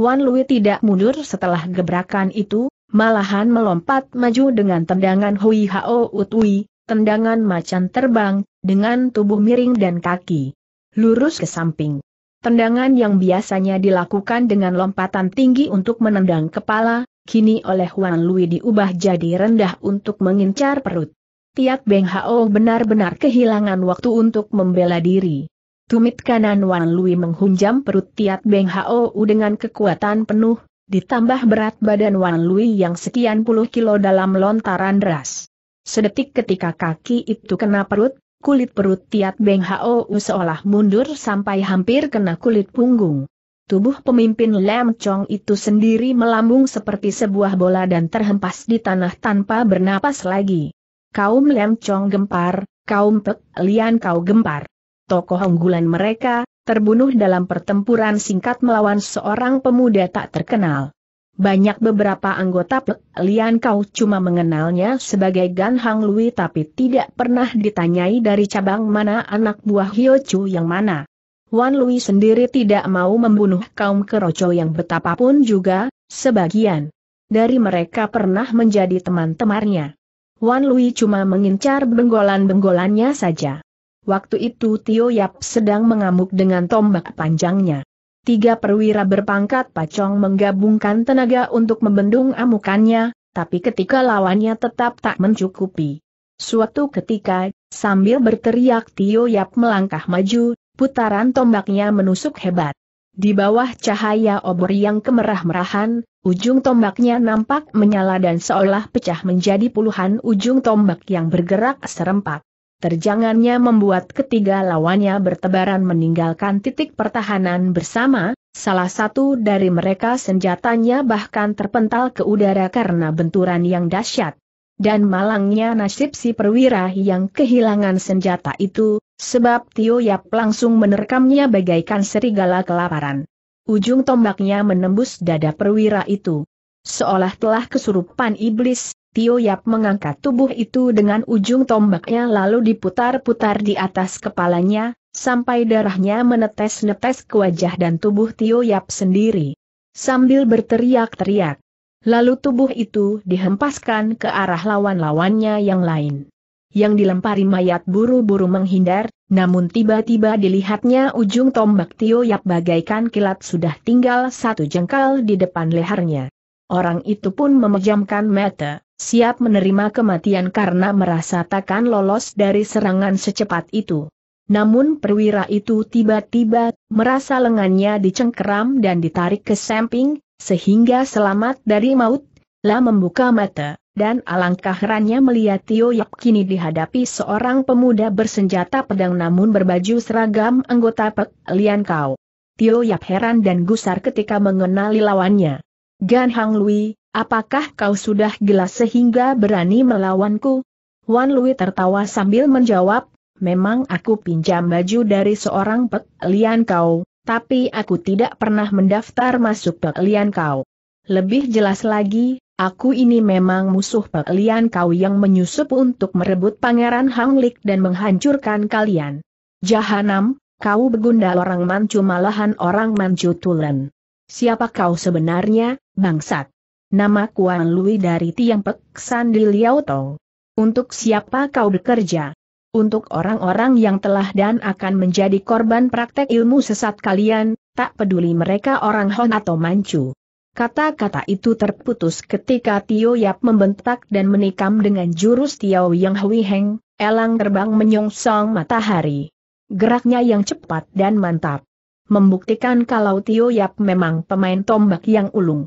Wan Lui tidak mundur setelah gebrakan itu, malahan melompat maju dengan tendangan Hui Hao Utui, tendangan macan terbang, dengan tubuh miring dan kaki lurus ke samping. Tendangan yang biasanya dilakukan dengan lompatan tinggi untuk menendang kepala, kini oleh Wan Lui diubah jadi rendah untuk mengincar perut. Tiak Beng Hao benar-benar kehilangan waktu untuk membela diri. Tumit kanan Wan Lui menghunjam perut Tiak Beng Hao dengan kekuatan penuh, ditambah berat badan Wan Lui yang sekian puluh kilo dalam lontaran deras. Sedetik ketika kaki itu kena perut, Kulit perut Tiat Beng Hao seolah mundur sampai hampir kena kulit punggung. Tubuh pemimpin Lam Chong itu sendiri melambung seperti sebuah bola dan terhempas di tanah tanpa bernapas lagi. Kaum Lam Chong gempar, kaum Pek Lian Kau gempar. Tokoh unggulan mereka, terbunuh dalam pertempuran singkat melawan seorang pemuda tak terkenal. Banyak beberapa anggota Pek Lian Kau cuma mengenalnya sebagai Gan Hang Lui tapi tidak pernah ditanyai dari cabang mana anak buah Hyo Chu yang mana. Wan Lui sendiri tidak mau membunuh kaum kerocoh yang betapapun juga, sebagian dari mereka pernah menjadi teman-temannya. Wan Lui cuma mengincar benggolan-benggolannya saja. Waktu itu Tio Yap sedang mengamuk dengan tombak panjangnya. Tiga perwira berpangkat pacong menggabungkan tenaga untuk membendung amukannya, tapi ketika lawannya tetap tak mencukupi. Suatu ketika, sambil berteriak Tio Yap melangkah maju, putaran tombaknya menusuk hebat. Di bawah cahaya obor yang kemerah-merahan, ujung tombaknya nampak menyala dan seolah pecah menjadi puluhan ujung tombak yang bergerak serempak. Terjangannya membuat ketiga lawannya bertebaran meninggalkan titik pertahanan bersama, salah satu dari mereka senjatanya bahkan terpental ke udara karena benturan yang dahsyat. Dan malangnya nasib si perwira yang kehilangan senjata itu, sebab Tio Yap langsung menerkamnya bagaikan serigala kelaparan. Ujung tombaknya menembus dada perwira itu. Seolah telah kesurupan iblis, Tio Yap mengangkat tubuh itu dengan ujung tombaknya lalu diputar-putar di atas kepalanya, sampai darahnya menetes-netes ke wajah dan tubuh Tio Yap sendiri. Sambil berteriak-teriak. Lalu tubuh itu dihempaskan ke arah lawan-lawannya yang lain. Yang dilempari mayat buru-buru menghindar, namun tiba-tiba dilihatnya ujung tombak Tio Yap bagaikan kilat sudah tinggal satu jengkal di depan lehernya. Orang itu pun memejamkan mata siap menerima kematian karena merasa takkan lolos dari serangan secepat itu. Namun perwira itu tiba-tiba merasa lengannya dicengkeram dan ditarik ke samping, sehingga selamat dari maut, Lah membuka mata, dan alangkah herannya melihat Tio Yap kini dihadapi seorang pemuda bersenjata pedang namun berbaju seragam anggota Pek Lian Kau. Tio Yap heran dan gusar ketika mengenali lawannya. Gan Hang Lui, Apakah kau sudah gila sehingga berani melawanku? Wan Lui tertawa sambil menjawab, memang aku pinjam baju dari seorang Lian kau, tapi aku tidak pernah mendaftar masuk Lian kau. Lebih jelas lagi, aku ini memang musuh Lian kau yang menyusup untuk merebut Pangeran Hanglik dan menghancurkan kalian. Jahanam, kau begundal orang mancu malahan orang mancu tulen. Siapa kau sebenarnya, bangsat? Nama Kuan Lui dari Tiang Pek San di Liao Tong. Untuk siapa kau bekerja? Untuk orang-orang yang telah dan akan menjadi korban praktek ilmu sesat kalian, tak peduli mereka orang Hon atau Manchu. Kata-kata itu terputus ketika Tio Yap membentak dan menikam dengan jurus Tiao Yang Hui Heng, elang terbang menyongsong matahari. Geraknya yang cepat dan mantap. Membuktikan kalau Tio Yap memang pemain tombak yang ulung.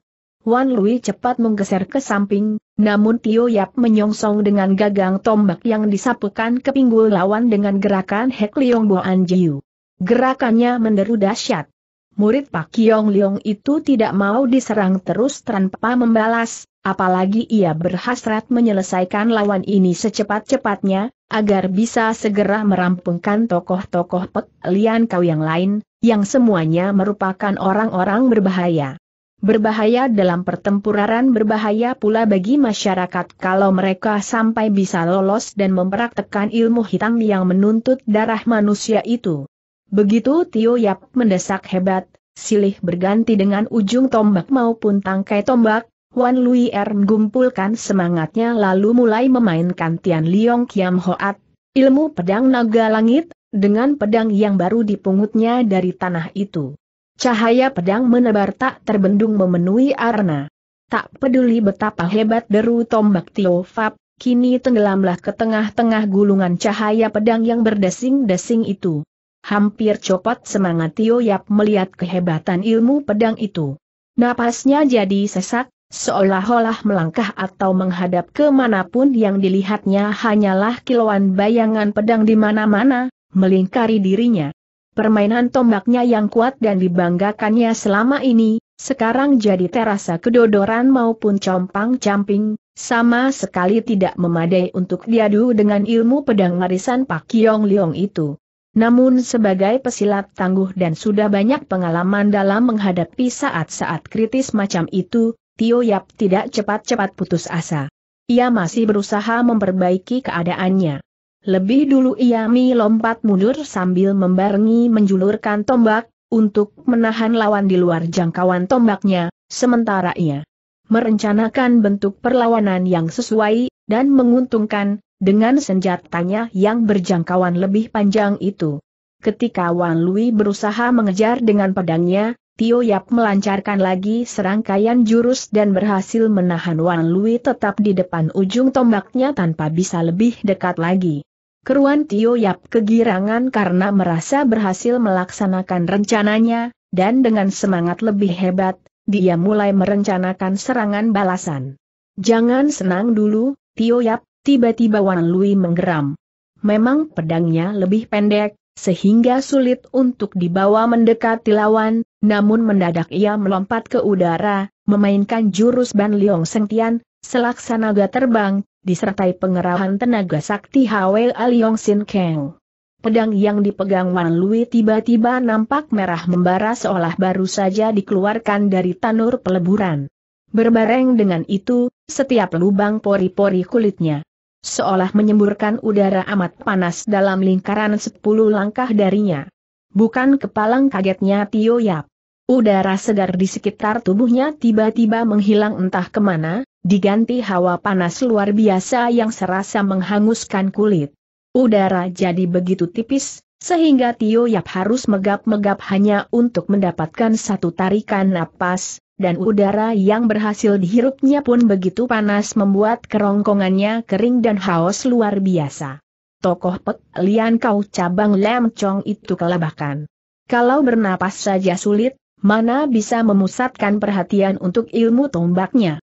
Wan Lui cepat menggeser ke samping, namun Tio Yap menyongsong dengan gagang tombak yang disapukan ke pinggul lawan dengan gerakan Hek Liong Boan Jiu. Gerakannya menderu dahsyat. Murid Pak Kiong Liong itu tidak mau diserang terus tanpa membalas, apalagi ia berhasrat menyelesaikan lawan ini secepat-cepatnya, agar bisa segera merampungkan tokoh-tokoh Pek Lian Kau yang lain, yang semuanya merupakan orang-orang berbahaya. Berbahaya dalam pertempuran berbahaya pula bagi masyarakat kalau mereka sampai bisa lolos dan mempraktekkan ilmu hitam yang menuntut darah manusia itu. Begitu Tio Yap mendesak hebat, silih berganti dengan ujung tombak maupun tangkai tombak, Wan Lui Er menggumpulkan semangatnya lalu mulai memainkan Tian Liong Kiam Hoat, ilmu pedang naga langit, dengan pedang yang baru dipungutnya dari tanah itu. Cahaya pedang menebar tak terbendung memenuhi arena. Tak peduli betapa hebat deru tombak Tio Fab, kini tenggelamlah ke tengah-tengah gulungan cahaya pedang yang berdesing-desing itu. Hampir copot semangat Tio Yap melihat kehebatan ilmu pedang itu. Napasnya jadi sesak, seolah-olah melangkah atau menghadap ke manapun yang dilihatnya hanyalah kilauan bayangan pedang di mana-mana, melingkari dirinya permainan tombaknya yang kuat dan dibanggakannya selama ini, sekarang jadi terasa kedodoran maupun compang-camping, sama sekali tidak memadai untuk diadu dengan ilmu pedang warisan Pak Kiong Leong itu. Namun sebagai pesilat tangguh dan sudah banyak pengalaman dalam menghadapi saat-saat kritis macam itu, Tio Yap tidak cepat-cepat putus asa. Ia masih berusaha memperbaiki keadaannya. Lebih dulu Iami lompat mundur sambil membarengi menjulurkan tombak, untuk menahan lawan di luar jangkauan tombaknya, sementara ia merencanakan bentuk perlawanan yang sesuai, dan menguntungkan, dengan senjatanya yang berjangkauan lebih panjang itu. Ketika Wan Lui berusaha mengejar dengan pedangnya, Tio Yap melancarkan lagi serangkaian jurus dan berhasil menahan Wan Lui tetap di depan ujung tombaknya tanpa bisa lebih dekat lagi. Keruan Tio Yap kegirangan karena merasa berhasil melaksanakan rencananya, dan dengan semangat lebih hebat, dia mulai merencanakan serangan balasan. Jangan senang dulu, Tio Yap, tiba-tiba Wan Lui menggeram. Memang pedangnya lebih pendek, sehingga sulit untuk dibawa mendekati lawan, namun mendadak ia melompat ke udara, memainkan jurus Ban Liong Sengtian, selaksanaga terbang, disertai pengerahan tenaga sakti Hwe Aliong Sin Kang. Pedang yang dipegang Wan Lui tiba-tiba nampak merah membara seolah baru saja dikeluarkan dari tanur peleburan. Berbareng dengan itu, setiap lubang pori-pori kulitnya seolah menyemburkan udara amat panas dalam lingkaran sepuluh langkah darinya. Bukan kepalang kagetnya Tio Yap. Udara segar di sekitar tubuhnya tiba-tiba menghilang entah kemana, diganti hawa panas luar biasa yang serasa menghanguskan kulit. Udara jadi begitu tipis, sehingga Tio Yap harus megap-megap hanya untuk mendapatkan satu tarikan napas, dan udara yang berhasil dihirupnya pun begitu panas membuat kerongkongannya kering dan haus luar biasa. Tokoh Pek Lian Kau cabang Lem Chong itu kelabakan. Kalau bernapas saja sulit, mana bisa memusatkan perhatian untuk ilmu tombaknya.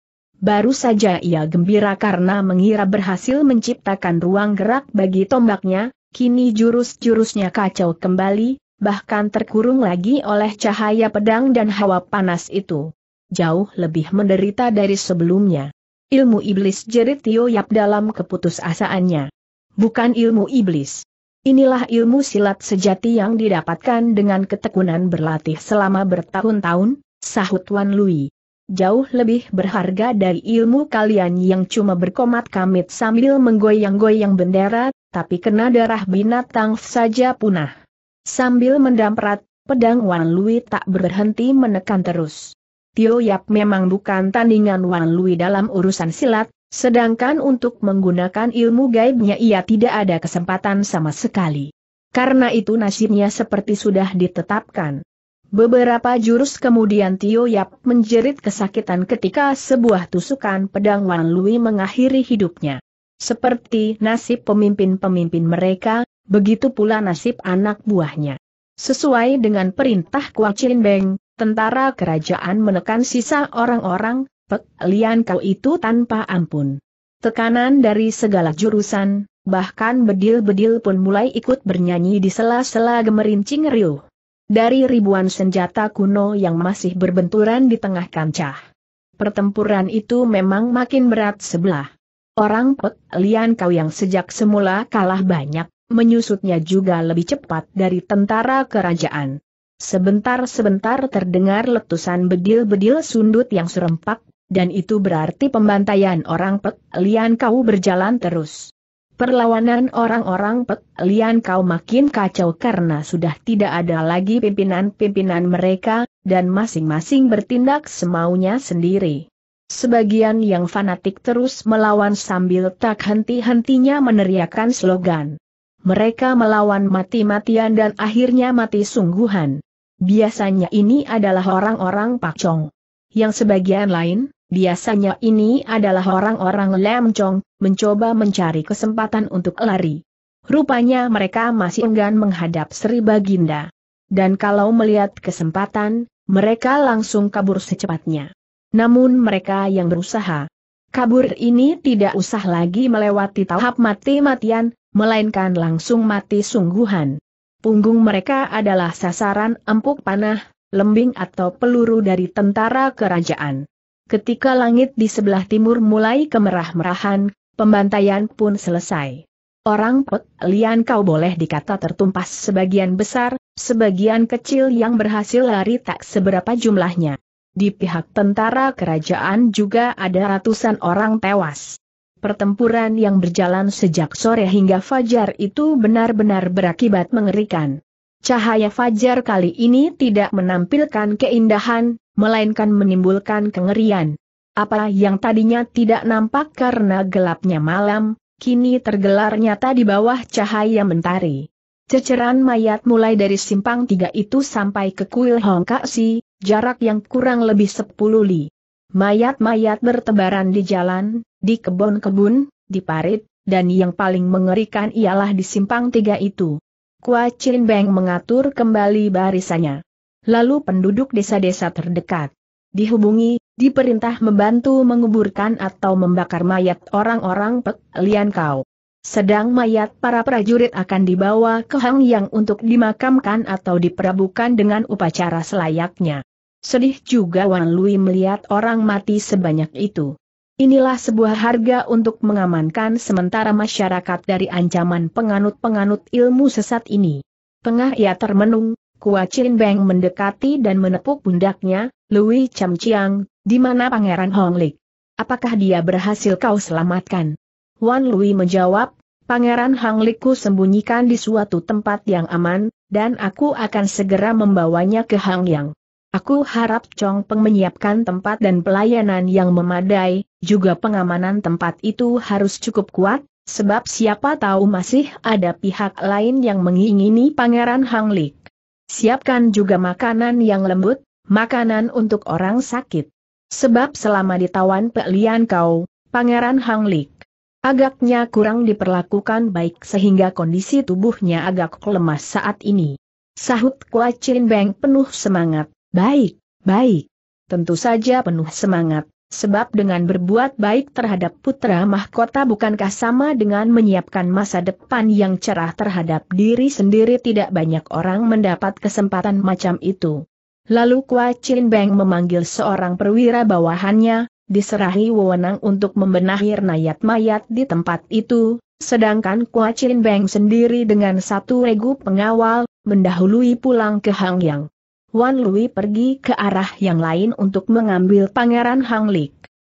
Baru saja ia gembira karena mengira berhasil menciptakan ruang gerak bagi tombaknya, kini jurus-jurusnya kacau kembali, bahkan terkurung lagi oleh cahaya pedang dan hawa panas itu. Jauh lebih menderita dari sebelumnya. Ilmu iblis jerit Tio Yap dalam keputusasaannya. Bukan ilmu iblis. Inilah ilmu silat sejati yang didapatkan dengan ketekunan berlatih selama bertahun-tahun, sahut Wan Lui jauh lebih berharga dari ilmu kalian yang cuma berkomat kamit sambil menggoyang-goyang bendera, tapi kena darah binatang saja punah. Sambil mendamprat, pedang Wan Lui tak berhenti menekan terus. Tio Yap memang bukan tandingan Wan Lui dalam urusan silat, sedangkan untuk menggunakan ilmu gaibnya ia tidak ada kesempatan sama sekali. Karena itu nasibnya seperti sudah ditetapkan. Beberapa jurus kemudian Tio Yap menjerit kesakitan ketika sebuah tusukan pedang Wan Lui mengakhiri hidupnya. Seperti nasib pemimpin-pemimpin mereka, begitu pula nasib anak buahnya. Sesuai dengan perintah Kua Chin Beng, tentara kerajaan menekan sisa orang-orang, Pek Lian Kau itu tanpa ampun. Tekanan dari segala jurusan, bahkan bedil-bedil pun mulai ikut bernyanyi di sela-sela gemerincing riuh dari ribuan senjata kuno yang masih berbenturan di tengah kancah. Pertempuran itu memang makin berat sebelah. Orang Pek Lian Kau yang sejak semula kalah banyak, menyusutnya juga lebih cepat dari tentara kerajaan. Sebentar-sebentar terdengar letusan bedil-bedil sundut yang serempak, dan itu berarti pembantaian orang Pek Lian Kau berjalan terus. Perlawanan orang-orang Pek Lian kau makin kacau karena sudah tidak ada lagi pimpinan-pimpinan mereka, dan masing-masing bertindak semaunya sendiri. Sebagian yang fanatik terus melawan sambil tak henti-hentinya meneriakkan slogan. Mereka melawan mati-matian dan akhirnya mati sungguhan. Biasanya ini adalah orang-orang Pakcong. Yang sebagian lain, Biasanya ini adalah orang-orang lemcong, mencoba mencari kesempatan untuk lari. Rupanya mereka masih enggan menghadap Sri Baginda. Dan kalau melihat kesempatan, mereka langsung kabur secepatnya. Namun mereka yang berusaha kabur ini tidak usah lagi melewati tahap mati-matian, melainkan langsung mati sungguhan. Punggung mereka adalah sasaran empuk panah, lembing atau peluru dari tentara kerajaan ketika langit di sebelah timur mulai kemerah-merahan, pembantaian pun selesai. Orang Pek Lian kau boleh dikata tertumpas sebagian besar, sebagian kecil yang berhasil lari tak seberapa jumlahnya. Di pihak tentara kerajaan juga ada ratusan orang tewas. Pertempuran yang berjalan sejak sore hingga fajar itu benar-benar berakibat mengerikan. Cahaya fajar kali ini tidak menampilkan keindahan, melainkan menimbulkan kengerian. Apa yang tadinya tidak nampak karena gelapnya malam, kini tergelar nyata di bawah cahaya mentari. Ceceran mayat mulai dari simpang tiga itu sampai ke kuil Hongkaksi, jarak yang kurang lebih sepuluh li. Mayat-mayat bertebaran di jalan, di kebun-kebun, di parit, dan yang paling mengerikan ialah di simpang tiga itu. Kua Chin Beng mengatur kembali barisannya. Lalu penduduk desa-desa terdekat dihubungi, diperintah membantu menguburkan atau membakar mayat orang-orang Pek Lian Kau. Sedang mayat para prajurit akan dibawa ke Hang Yang untuk dimakamkan atau diperabukan dengan upacara selayaknya. Sedih juga Wan Lui melihat orang mati sebanyak itu. Inilah sebuah harga untuk mengamankan sementara masyarakat dari ancaman penganut-penganut ilmu sesat ini. Tengah ia termenung, Kua Chin Beng mendekati dan menepuk pundaknya, Lui Cham Chiang, di mana Pangeran Hong Lik? Apakah dia berhasil kau selamatkan? Wan Lui menjawab, Pangeran Hang Liku sembunyikan di suatu tempat yang aman, dan aku akan segera membawanya ke Hang Yang. Aku harap Chong Peng menyiapkan tempat dan pelayanan yang memadai, juga pengamanan tempat itu harus cukup kuat, sebab siapa tahu masih ada pihak lain yang mengingini Pangeran Hang Lik. Siapkan juga makanan yang lembut, makanan untuk orang sakit. Sebab selama ditawan pelian kau, Pangeran Hang Lik agaknya kurang diperlakukan baik sehingga kondisi tubuhnya agak lemas saat ini. Sahut Kua Chin Beng penuh semangat. Baik, baik. Tentu saja penuh semangat, sebab dengan berbuat baik terhadap putra mahkota bukankah sama dengan menyiapkan masa depan yang cerah terhadap diri sendiri tidak banyak orang mendapat kesempatan macam itu. Lalu Kwa Chin Beng memanggil seorang perwira bawahannya, diserahi wewenang untuk membenahi nayat mayat di tempat itu, sedangkan Kwa Chin Beng sendiri dengan satu regu pengawal, mendahului pulang ke Hangyang. Wan Lui pergi ke arah yang lain untuk mengambil Pangeran Hang Lik.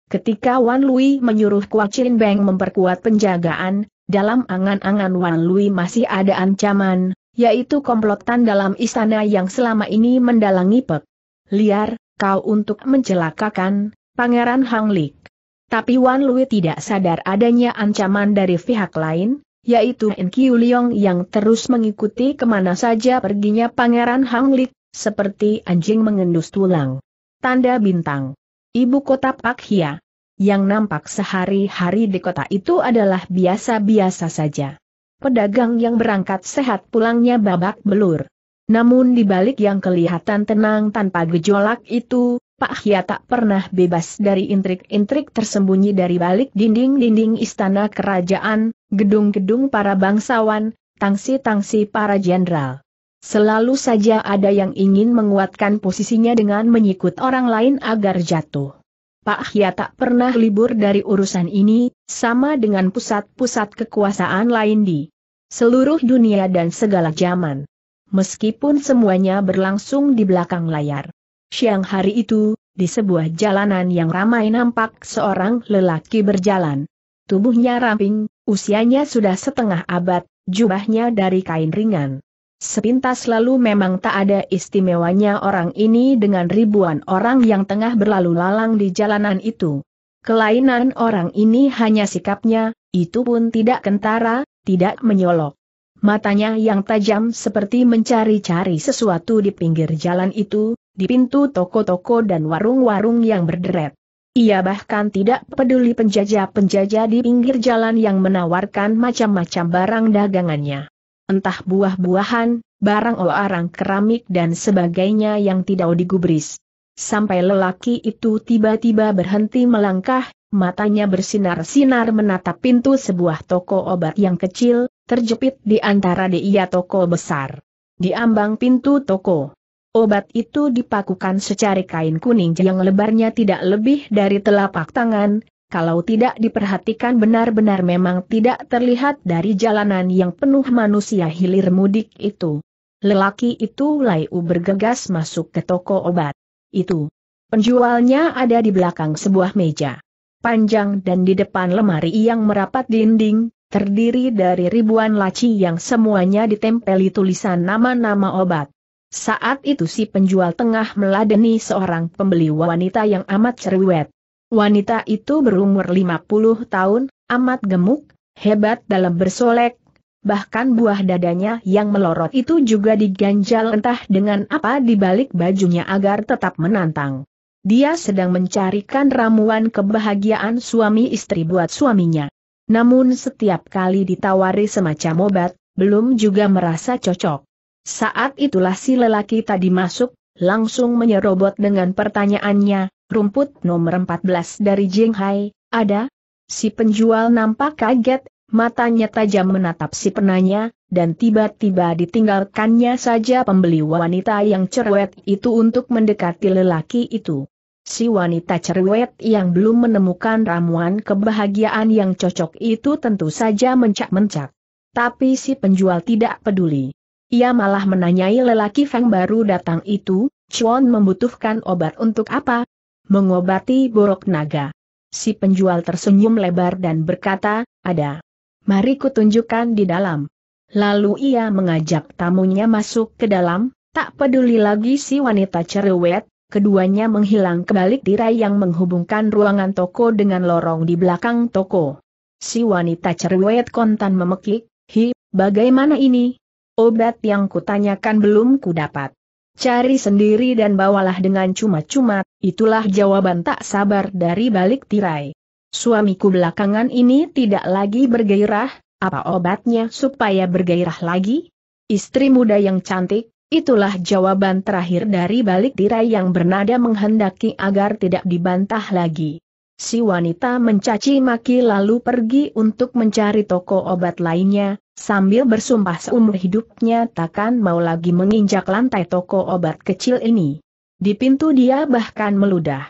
Ketika Wan Lui menyuruh Kua Chin Beng memperkuat penjagaan, dalam angan-angan Wan Lui masih ada ancaman, yaitu komplotan dalam istana yang selama ini mendalangi Pek. Liar, kau untuk mencelakakan, Pangeran Hang Lik. Tapi Wan Lui tidak sadar adanya ancaman dari pihak lain, yaitu Enkiu Liong yang terus mengikuti kemana saja perginya Pangeran Hang Lik, seperti anjing mengendus tulang. Tanda bintang. Ibu kota Pak Hia. Yang nampak sehari-hari di kota itu adalah biasa-biasa saja. Pedagang yang berangkat sehat pulangnya babak belur. Namun di balik yang kelihatan tenang tanpa gejolak itu, Pak Hia tak pernah bebas dari intrik-intrik tersembunyi dari balik dinding-dinding istana kerajaan, gedung-gedung para bangsawan, tangsi-tangsi para jenderal. Selalu saja ada yang ingin menguatkan posisinya dengan menyikut orang lain agar jatuh. Pak Hya tak pernah libur dari urusan ini, sama dengan pusat-pusat kekuasaan lain di seluruh dunia dan segala zaman. Meskipun semuanya berlangsung di belakang layar. Siang hari itu, di sebuah jalanan yang ramai nampak seorang lelaki berjalan. Tubuhnya ramping, usianya sudah setengah abad, jubahnya dari kain ringan. Sepintas lalu memang tak ada istimewanya orang ini dengan ribuan orang yang tengah berlalu lalang di jalanan itu. Kelainan orang ini hanya sikapnya, itu pun tidak kentara, tidak menyolok. Matanya yang tajam seperti mencari-cari sesuatu di pinggir jalan itu, di pintu toko-toko dan warung-warung yang berderet. Ia bahkan tidak peduli penjajah-penjajah di pinggir jalan yang menawarkan macam-macam barang dagangannya entah buah-buahan, barang orang keramik dan sebagainya yang tidak digubris. Sampai lelaki itu tiba-tiba berhenti melangkah, matanya bersinar-sinar menatap pintu sebuah toko obat yang kecil, terjepit di antara dia toko besar. Di ambang pintu toko. Obat itu dipakukan secari kain kuning yang lebarnya tidak lebih dari telapak tangan, kalau tidak diperhatikan benar-benar memang tidak terlihat dari jalanan yang penuh manusia hilir mudik itu. Lelaki itu layu bergegas masuk ke toko obat. Itu. Penjualnya ada di belakang sebuah meja. Panjang dan di depan lemari yang merapat dinding, terdiri dari ribuan laci yang semuanya ditempeli tulisan nama-nama obat. Saat itu si penjual tengah meladeni seorang pembeli wanita yang amat cerewet. Wanita itu berumur 50 tahun, amat gemuk, hebat dalam bersolek, bahkan buah dadanya yang melorot itu juga diganjal entah dengan apa di balik bajunya agar tetap menantang. Dia sedang mencarikan ramuan kebahagiaan suami istri buat suaminya. Namun setiap kali ditawari semacam obat, belum juga merasa cocok. Saat itulah si lelaki tadi masuk, langsung menyerobot dengan pertanyaannya, rumput nomor 14 dari Jinghai, ada? Si penjual nampak kaget, matanya tajam menatap si penanya, dan tiba-tiba ditinggalkannya saja pembeli wanita yang cerewet itu untuk mendekati lelaki itu. Si wanita cerewet yang belum menemukan ramuan kebahagiaan yang cocok itu tentu saja mencak-mencak. Tapi si penjual tidak peduli. Ia malah menanyai lelaki Feng baru datang itu, Chuan membutuhkan obat untuk apa, mengobati borok naga. Si penjual tersenyum lebar dan berkata, ada. Mari kutunjukkan di dalam. Lalu ia mengajak tamunya masuk ke dalam, tak peduli lagi si wanita cerewet, keduanya menghilang ke balik tirai yang menghubungkan ruangan toko dengan lorong di belakang toko. Si wanita cerewet kontan memekik, hi, bagaimana ini? Obat yang kutanyakan belum kudapat. Cari sendiri dan bawalah dengan cuma-cuma, itulah jawaban tak sabar dari balik tirai. Suamiku belakangan ini tidak lagi bergairah, apa obatnya supaya bergairah lagi? Istri muda yang cantik, itulah jawaban terakhir dari balik tirai yang bernada menghendaki agar tidak dibantah lagi. Si wanita mencaci maki lalu pergi untuk mencari toko obat lainnya, Sambil bersumpah seumur hidupnya takkan mau lagi menginjak lantai toko obat kecil ini. Di pintu dia bahkan meludah.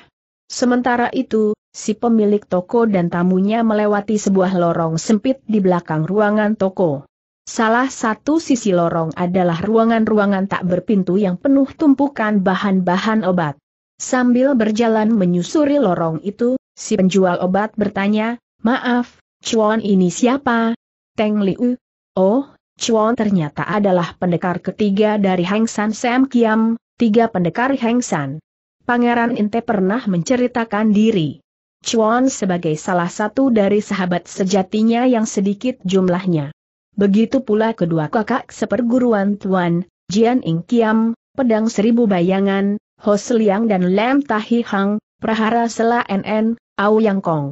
Sementara itu, si pemilik toko dan tamunya melewati sebuah lorong sempit di belakang ruangan toko. Salah satu sisi lorong adalah ruangan-ruangan tak berpintu yang penuh tumpukan bahan-bahan obat. Sambil berjalan menyusuri lorong itu, si penjual obat bertanya, Maaf, cuan ini siapa? Teng Liu, Oh, Chuan ternyata adalah pendekar ketiga dari Heng San Sam Kiam, tiga pendekar Heng San. Pangeran Inte pernah menceritakan diri. Chuan sebagai salah satu dari sahabat sejatinya yang sedikit jumlahnya. Begitu pula kedua kakak seperguruan Tuan, Jian Ing Kiam, Pedang Seribu Bayangan, Ho Seliang dan Lam Tahi Hang, Prahara Sela NN, Au Yang Kong.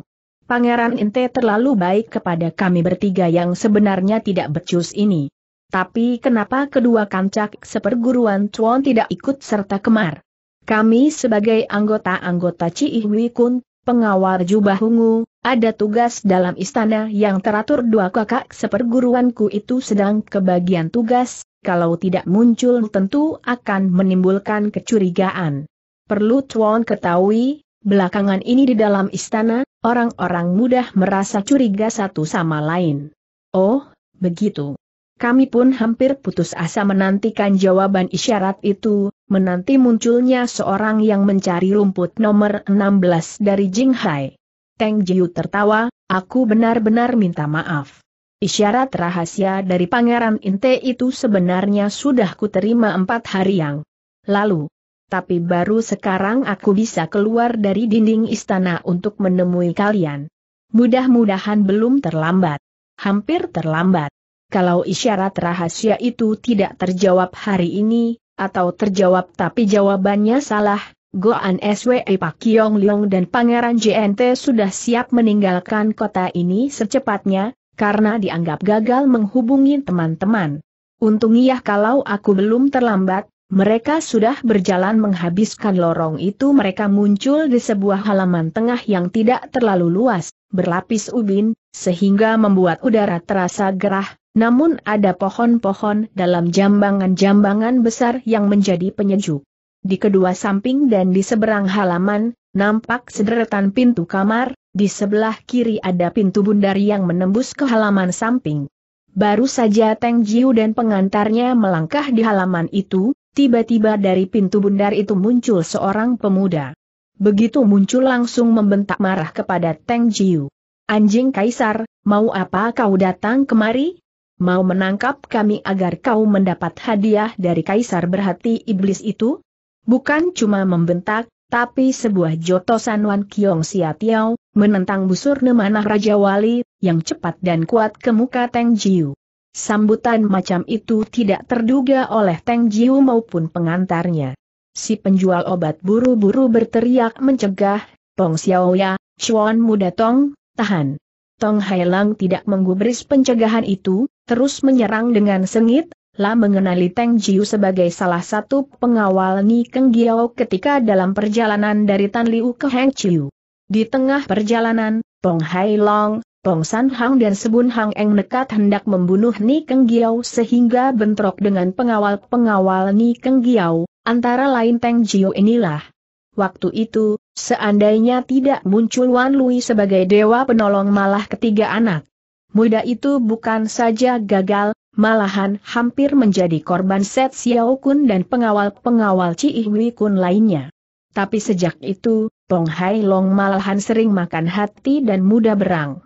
Pangeran Inte terlalu baik kepada kami bertiga yang sebenarnya tidak becus ini. Tapi kenapa kedua kancak seperguruan Chuan tidak ikut serta kemar? Kami sebagai anggota-anggota Ci Hui Kun, pengawal jubah ungu, ada tugas dalam istana yang teratur dua kakak seperguruanku itu sedang kebagian tugas, kalau tidak muncul tentu akan menimbulkan kecurigaan. Perlu Chuan ketahui, belakangan ini di dalam istana, Orang-orang mudah merasa curiga satu sama lain. Oh, begitu. Kami pun hampir putus asa menantikan jawaban isyarat itu, menanti munculnya seorang yang mencari rumput nomor 16 dari Jinghai. Teng Jiu tertawa, aku benar-benar minta maaf. Isyarat rahasia dari Pangeran Inte itu sebenarnya sudah kuterima empat hari yang lalu tapi baru sekarang aku bisa keluar dari dinding istana untuk menemui kalian. Mudah-mudahan belum terlambat. Hampir terlambat. Kalau isyarat rahasia itu tidak terjawab hari ini, atau terjawab tapi jawabannya salah, Goan SWE Pak Kiong Leong dan Pangeran JNT sudah siap meninggalkan kota ini secepatnya, karena dianggap gagal menghubungi teman-teman. Untung iya kalau aku belum terlambat, mereka sudah berjalan menghabiskan lorong itu mereka muncul di sebuah halaman tengah yang tidak terlalu luas, berlapis ubin, sehingga membuat udara terasa gerah, namun ada pohon-pohon dalam jambangan-jambangan besar yang menjadi penyejuk. Di kedua samping dan di seberang halaman, nampak sederetan pintu kamar, di sebelah kiri ada pintu bundar yang menembus ke halaman samping. Baru saja Teng Jiu dan pengantarnya melangkah di halaman itu, Tiba-tiba dari pintu bundar itu muncul seorang pemuda. Begitu muncul langsung membentak marah kepada Teng Jiu. Anjing Kaisar, mau apa kau datang kemari? Mau menangkap kami agar kau mendapat hadiah dari Kaisar berhati iblis itu? Bukan cuma membentak, tapi sebuah jotosan Wan Kiong Sia Tiao, menentang busur nemanah Raja Wali, yang cepat dan kuat ke muka Teng Jiu. Sambutan macam itu tidak terduga oleh Teng Jiu maupun pengantarnya. Si penjual obat buru-buru berteriak mencegah, Pong Xiaoya, Chuan Muda Tong, tahan. Tong Hailang tidak menggubris pencegahan itu, terus menyerang dengan sengit, Lah mengenali Teng Jiu sebagai salah satu pengawal Ni Keng Giao ketika dalam perjalanan dari Tan Liu ke Heng Chiu. Di tengah perjalanan, Pong Hai Long, Tong San Hang dan Sebun Hang Eng nekat hendak membunuh Ni Keng Giao sehingga bentrok dengan pengawal-pengawal Ni Keng Giao. antara lain Teng Jiu inilah. Waktu itu, seandainya tidak muncul Wan Lui sebagai dewa penolong malah ketiga anak. Muda itu bukan saja gagal, malahan hampir menjadi korban Set Xiao Kun dan pengawal-pengawal Ci Hui Kun lainnya. Tapi sejak itu, Tong Hai Long malahan sering makan hati dan mudah berang.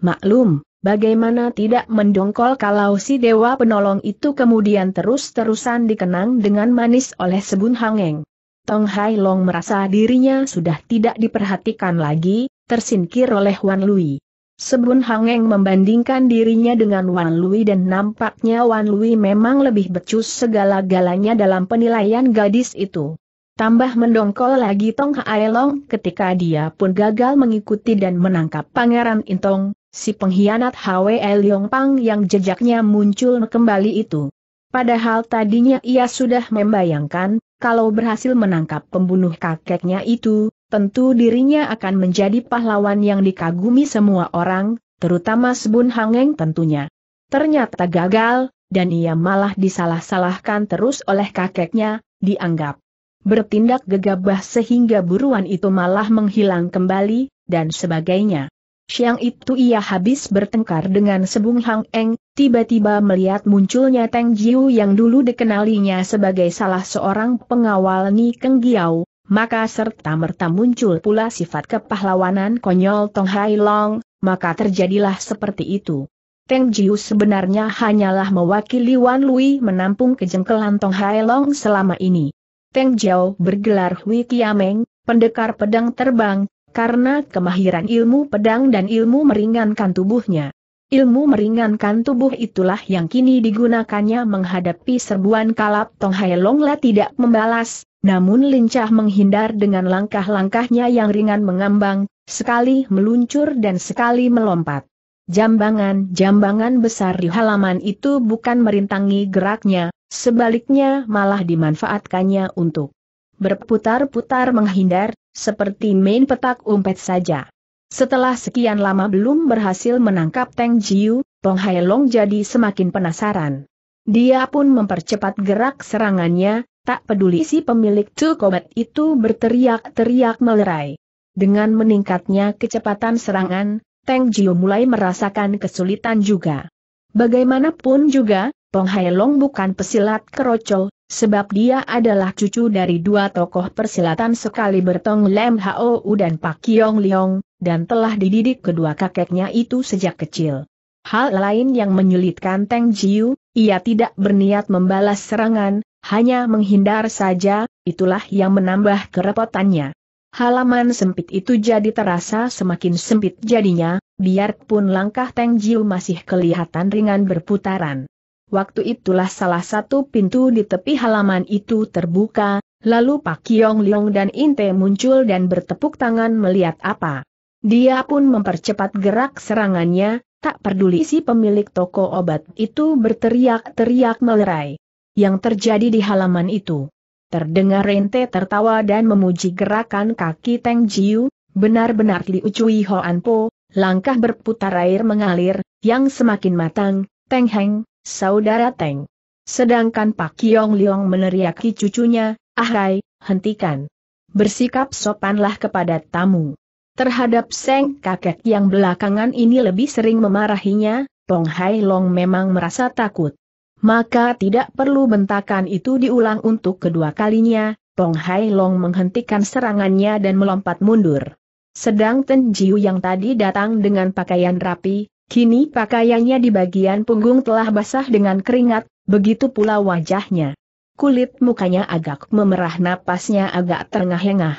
Maklum, bagaimana tidak mendongkol kalau si dewa penolong itu kemudian terus-terusan dikenang dengan manis oleh Sebun Hangeng. Tong Hai Long merasa dirinya sudah tidak diperhatikan lagi, tersingkir oleh Wan Lui. Sebun Hangeng membandingkan dirinya dengan Wan Lui dan nampaknya Wan Lui memang lebih becus segala-galanya dalam penilaian gadis itu. Tambah mendongkol lagi Tong Hai Long, ketika dia pun gagal mengikuti dan menangkap Pangeran Intong, si pengkhianat Hwe Yong Pang yang jejaknya muncul kembali itu. Padahal tadinya ia sudah membayangkan, kalau berhasil menangkap pembunuh kakeknya itu, tentu dirinya akan menjadi pahlawan yang dikagumi semua orang, terutama Sebun Hangeng tentunya. Ternyata gagal, dan ia malah disalah-salahkan terus oleh kakeknya, dianggap bertindak gegabah sehingga buruan itu malah menghilang kembali, dan sebagainya. Siang itu ia habis bertengkar dengan Sebung Hang Eng, tiba-tiba melihat munculnya Teng Jiu yang dulu dikenalinya sebagai salah seorang pengawal Ni Keng Giao, maka serta-merta muncul pula sifat kepahlawanan konyol Tong Hai Long, maka terjadilah seperti itu. Teng Jiu sebenarnya hanyalah mewakili Wan Lui menampung kejengkelan Tong Hai Long selama ini. Teng Jiao bergelar Hui Kiameng, pendekar pedang terbang, karena kemahiran ilmu pedang dan ilmu meringankan tubuhnya. Ilmu meringankan tubuh itulah yang kini digunakannya menghadapi serbuan kalap Tong Hai Longla tidak membalas, namun lincah menghindar dengan langkah-langkahnya yang ringan mengambang, sekali meluncur dan sekali melompat. Jambangan-jambangan besar di halaman itu bukan merintangi geraknya, sebaliknya malah dimanfaatkannya untuk berputar-putar menghindar, seperti main petak umpet saja. Setelah sekian lama belum berhasil menangkap Teng Jiu, Tong Hai Long jadi semakin penasaran. Dia pun mempercepat gerak serangannya, tak peduli si pemilik Tukobet itu berteriak-teriak melerai. Dengan meningkatnya kecepatan serangan, Teng Jiu mulai merasakan kesulitan juga. Bagaimanapun juga, Tong Hai Long bukan pesilat kerocol Sebab dia adalah cucu dari dua tokoh persilatan sekali bertong Lem Hou dan Pak Kiong Leong, dan telah dididik kedua kakeknya itu sejak kecil. Hal lain yang menyulitkan Teng Jiu, ia tidak berniat membalas serangan, hanya menghindar saja, itulah yang menambah kerepotannya. Halaman sempit itu jadi terasa semakin sempit jadinya, biarpun langkah Teng Jiu masih kelihatan ringan berputaran. Waktu itulah salah satu pintu di tepi halaman itu terbuka, lalu Pak Kiong Leong dan Inte muncul dan bertepuk tangan melihat apa. Dia pun mempercepat gerak serangannya, tak peduli si pemilik toko obat itu berteriak-teriak melerai. Yang terjadi di halaman itu. Terdengar Rente tertawa dan memuji gerakan kaki Teng Jiu, benar-benar Liu Cui Hoan Po, langkah berputar air mengalir, yang semakin matang, Teng Heng, saudara Teng. Sedangkan Pak Kiong Liong meneriaki cucunya, ahai, hentikan. Bersikap sopanlah kepada tamu. Terhadap Seng kakek yang belakangan ini lebih sering memarahinya, Tong Hai Long memang merasa takut. Maka tidak perlu bentakan itu diulang untuk kedua kalinya, Tong Hai Long menghentikan serangannya dan melompat mundur. Sedang Ten Jiu yang tadi datang dengan pakaian rapi, Kini pakaiannya di bagian punggung telah basah dengan keringat, begitu pula wajahnya. Kulit mukanya agak memerah napasnya agak terengah-engah.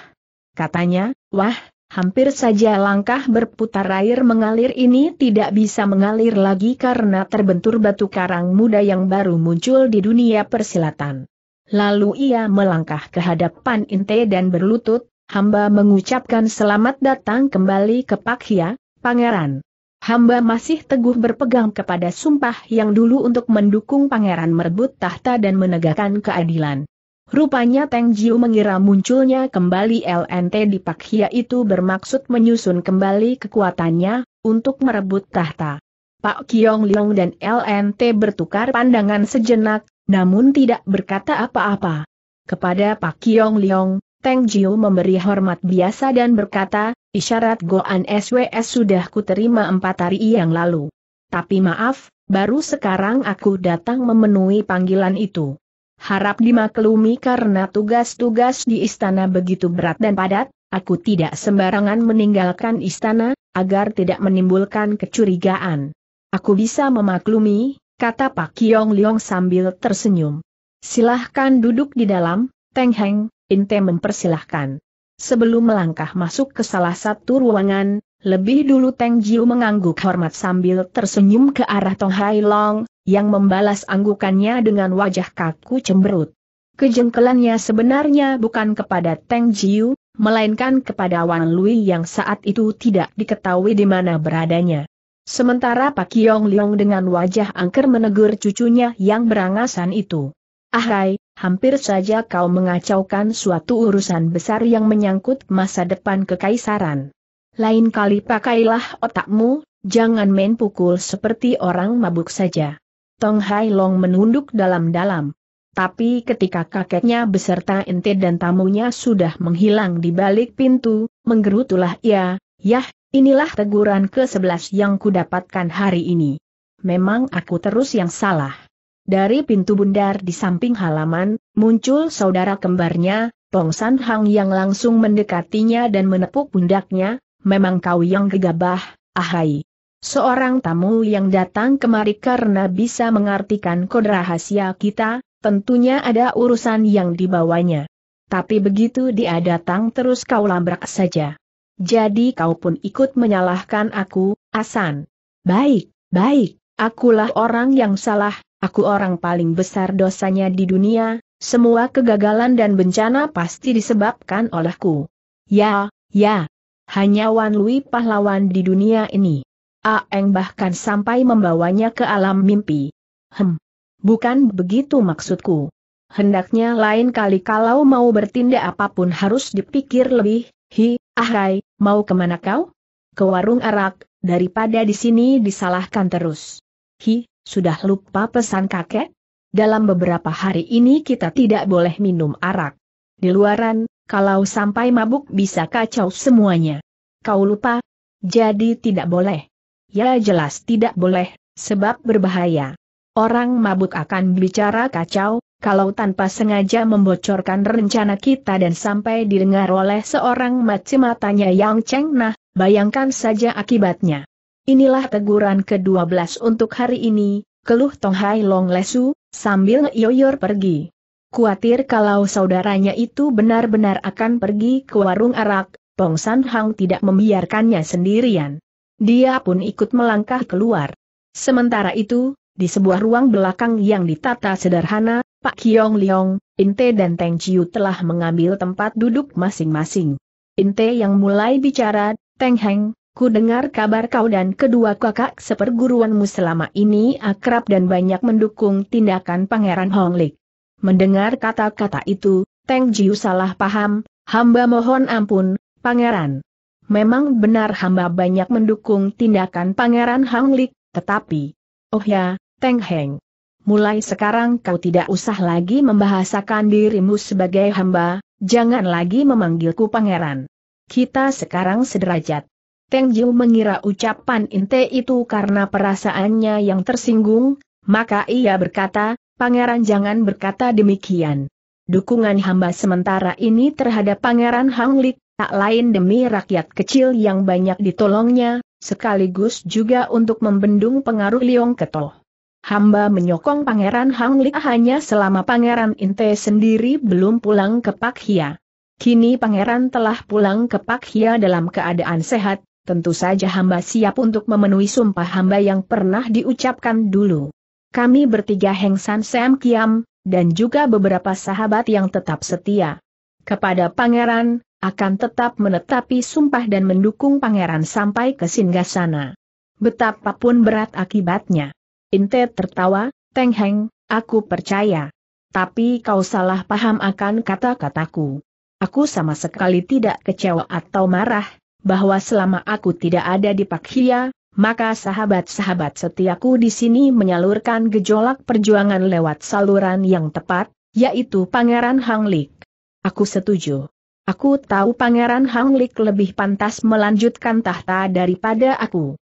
Katanya, wah, hampir saja langkah berputar air mengalir ini tidak bisa mengalir lagi karena terbentur batu karang muda yang baru muncul di dunia persilatan. Lalu ia melangkah ke hadapan Inte dan berlutut, hamba mengucapkan selamat datang kembali ke Pakhia, pangeran hamba masih teguh berpegang kepada sumpah yang dulu untuk mendukung pangeran merebut tahta dan menegakkan keadilan. Rupanya Teng Jiu mengira munculnya kembali LNT di Pak Hia itu bermaksud menyusun kembali kekuatannya, untuk merebut tahta. Pak Kiong Liong dan LNT bertukar pandangan sejenak, namun tidak berkata apa-apa. Kepada Pak Kiong Liong, Teng Jiu memberi hormat biasa dan berkata, Isyarat Goan SWS sudah kuterima empat hari yang lalu. Tapi maaf, baru sekarang aku datang memenuhi panggilan itu. Harap dimaklumi karena tugas-tugas di istana begitu berat dan padat, aku tidak sembarangan meninggalkan istana, agar tidak menimbulkan kecurigaan. Aku bisa memaklumi, kata Pak Kiong Liong sambil tersenyum. Silahkan duduk di dalam, Teng Heng, Inte mempersilahkan. Sebelum melangkah masuk ke salah satu ruangan, lebih dulu Teng Jiu mengangguk hormat sambil tersenyum ke arah Tong Hai Long, yang membalas anggukannya dengan wajah kaku cemberut. Kejengkelannya sebenarnya bukan kepada Teng Jiu, melainkan kepada Wan Lui yang saat itu tidak diketahui di mana beradanya. Sementara Pak Yong Leong dengan wajah angker menegur cucunya yang berangasan itu. Ahai, hampir saja kau mengacaukan suatu urusan besar yang menyangkut masa depan kekaisaran. Lain kali pakailah otakmu, jangan main pukul seperti orang mabuk saja. Tong Hai Long menunduk dalam-dalam. Tapi ketika kakeknya beserta ente dan tamunya sudah menghilang di balik pintu, menggerutulah ia, yah, inilah teguran ke-11 yang kudapatkan hari ini. Memang aku terus yang salah. Dari pintu bundar di samping halaman, muncul saudara kembarnya, Tong San Hang yang langsung mendekatinya dan menepuk pundaknya, memang kau yang gegabah, ahai. Seorang tamu yang datang kemari karena bisa mengartikan kode rahasia kita, tentunya ada urusan yang dibawanya. Tapi begitu dia datang terus kau lambrak saja. Jadi kau pun ikut menyalahkan aku, Asan. Baik, baik, akulah orang yang salah, Aku orang paling besar dosanya di dunia, semua kegagalan dan bencana pasti disebabkan olehku. Ya, ya. Hanya Wan Lui pahlawan di dunia ini. Aeng bahkan sampai membawanya ke alam mimpi. Hem. Bukan begitu maksudku. Hendaknya lain kali kalau mau bertindak apapun harus dipikir lebih, hi, ahai, mau kemana kau? Ke warung arak, daripada di sini disalahkan terus. Hi, sudah lupa pesan kakek? Dalam beberapa hari ini kita tidak boleh minum arak. Di luaran, kalau sampai mabuk bisa kacau semuanya. Kau lupa? Jadi tidak boleh. Ya jelas tidak boleh, sebab berbahaya. Orang mabuk akan bicara kacau, kalau tanpa sengaja membocorkan rencana kita dan sampai didengar oleh seorang macam matanya yang cengnah, bayangkan saja akibatnya. Inilah teguran ke-12 untuk hari ini, keluh Tong Hai Long Lesu, sambil Yoyor pergi. Kuatir kalau saudaranya itu benar-benar akan pergi ke warung arak, Pong San Hang tidak membiarkannya sendirian. Dia pun ikut melangkah keluar. Sementara itu, di sebuah ruang belakang yang ditata sederhana, Pak Kiong Liong, Inte dan Teng Chiu telah mengambil tempat duduk masing-masing. Inte yang mulai bicara, Teng Heng, Ku dengar kabar kau dan kedua kakak seperguruanmu selama ini akrab dan banyak mendukung tindakan Pangeran Honglik. Mendengar kata-kata itu, Teng Jiu salah paham, hamba mohon ampun, Pangeran. Memang benar hamba banyak mendukung tindakan Pangeran Honglik, tetapi... Oh ya, Teng Heng. Mulai sekarang kau tidak usah lagi membahasakan dirimu sebagai hamba, jangan lagi memanggilku pangeran. Kita sekarang sederajat. Teng Jiu mengira ucapan Inte itu karena perasaannya yang tersinggung, maka ia berkata, Pangeran jangan berkata demikian. Dukungan hamba sementara ini terhadap Pangeran Hanglik, tak lain demi rakyat kecil yang banyak ditolongnya, sekaligus juga untuk membendung pengaruh Liong Ketoh. Hamba menyokong Pangeran Hanglik hanya selama Pangeran Inte sendiri belum pulang ke Hia. Kini pangeran telah pulang ke Hia dalam keadaan sehat, tentu saja hamba siap untuk memenuhi sumpah hamba yang pernah diucapkan dulu. Kami bertiga Heng San Sam Kiam, dan juga beberapa sahabat yang tetap setia. Kepada pangeran, akan tetap menetapi sumpah dan mendukung pangeran sampai ke Singgasana. Betapapun berat akibatnya. Inte tertawa, Teng Heng, aku percaya. Tapi kau salah paham akan kata-kataku. Aku sama sekali tidak kecewa atau marah, bahwa selama aku tidak ada di Pakhia, maka sahabat-sahabat setiaku di sini menyalurkan gejolak perjuangan lewat saluran yang tepat, yaitu Pangeran Hanglik. Aku setuju. Aku tahu Pangeran Hanglik lebih pantas melanjutkan tahta daripada aku.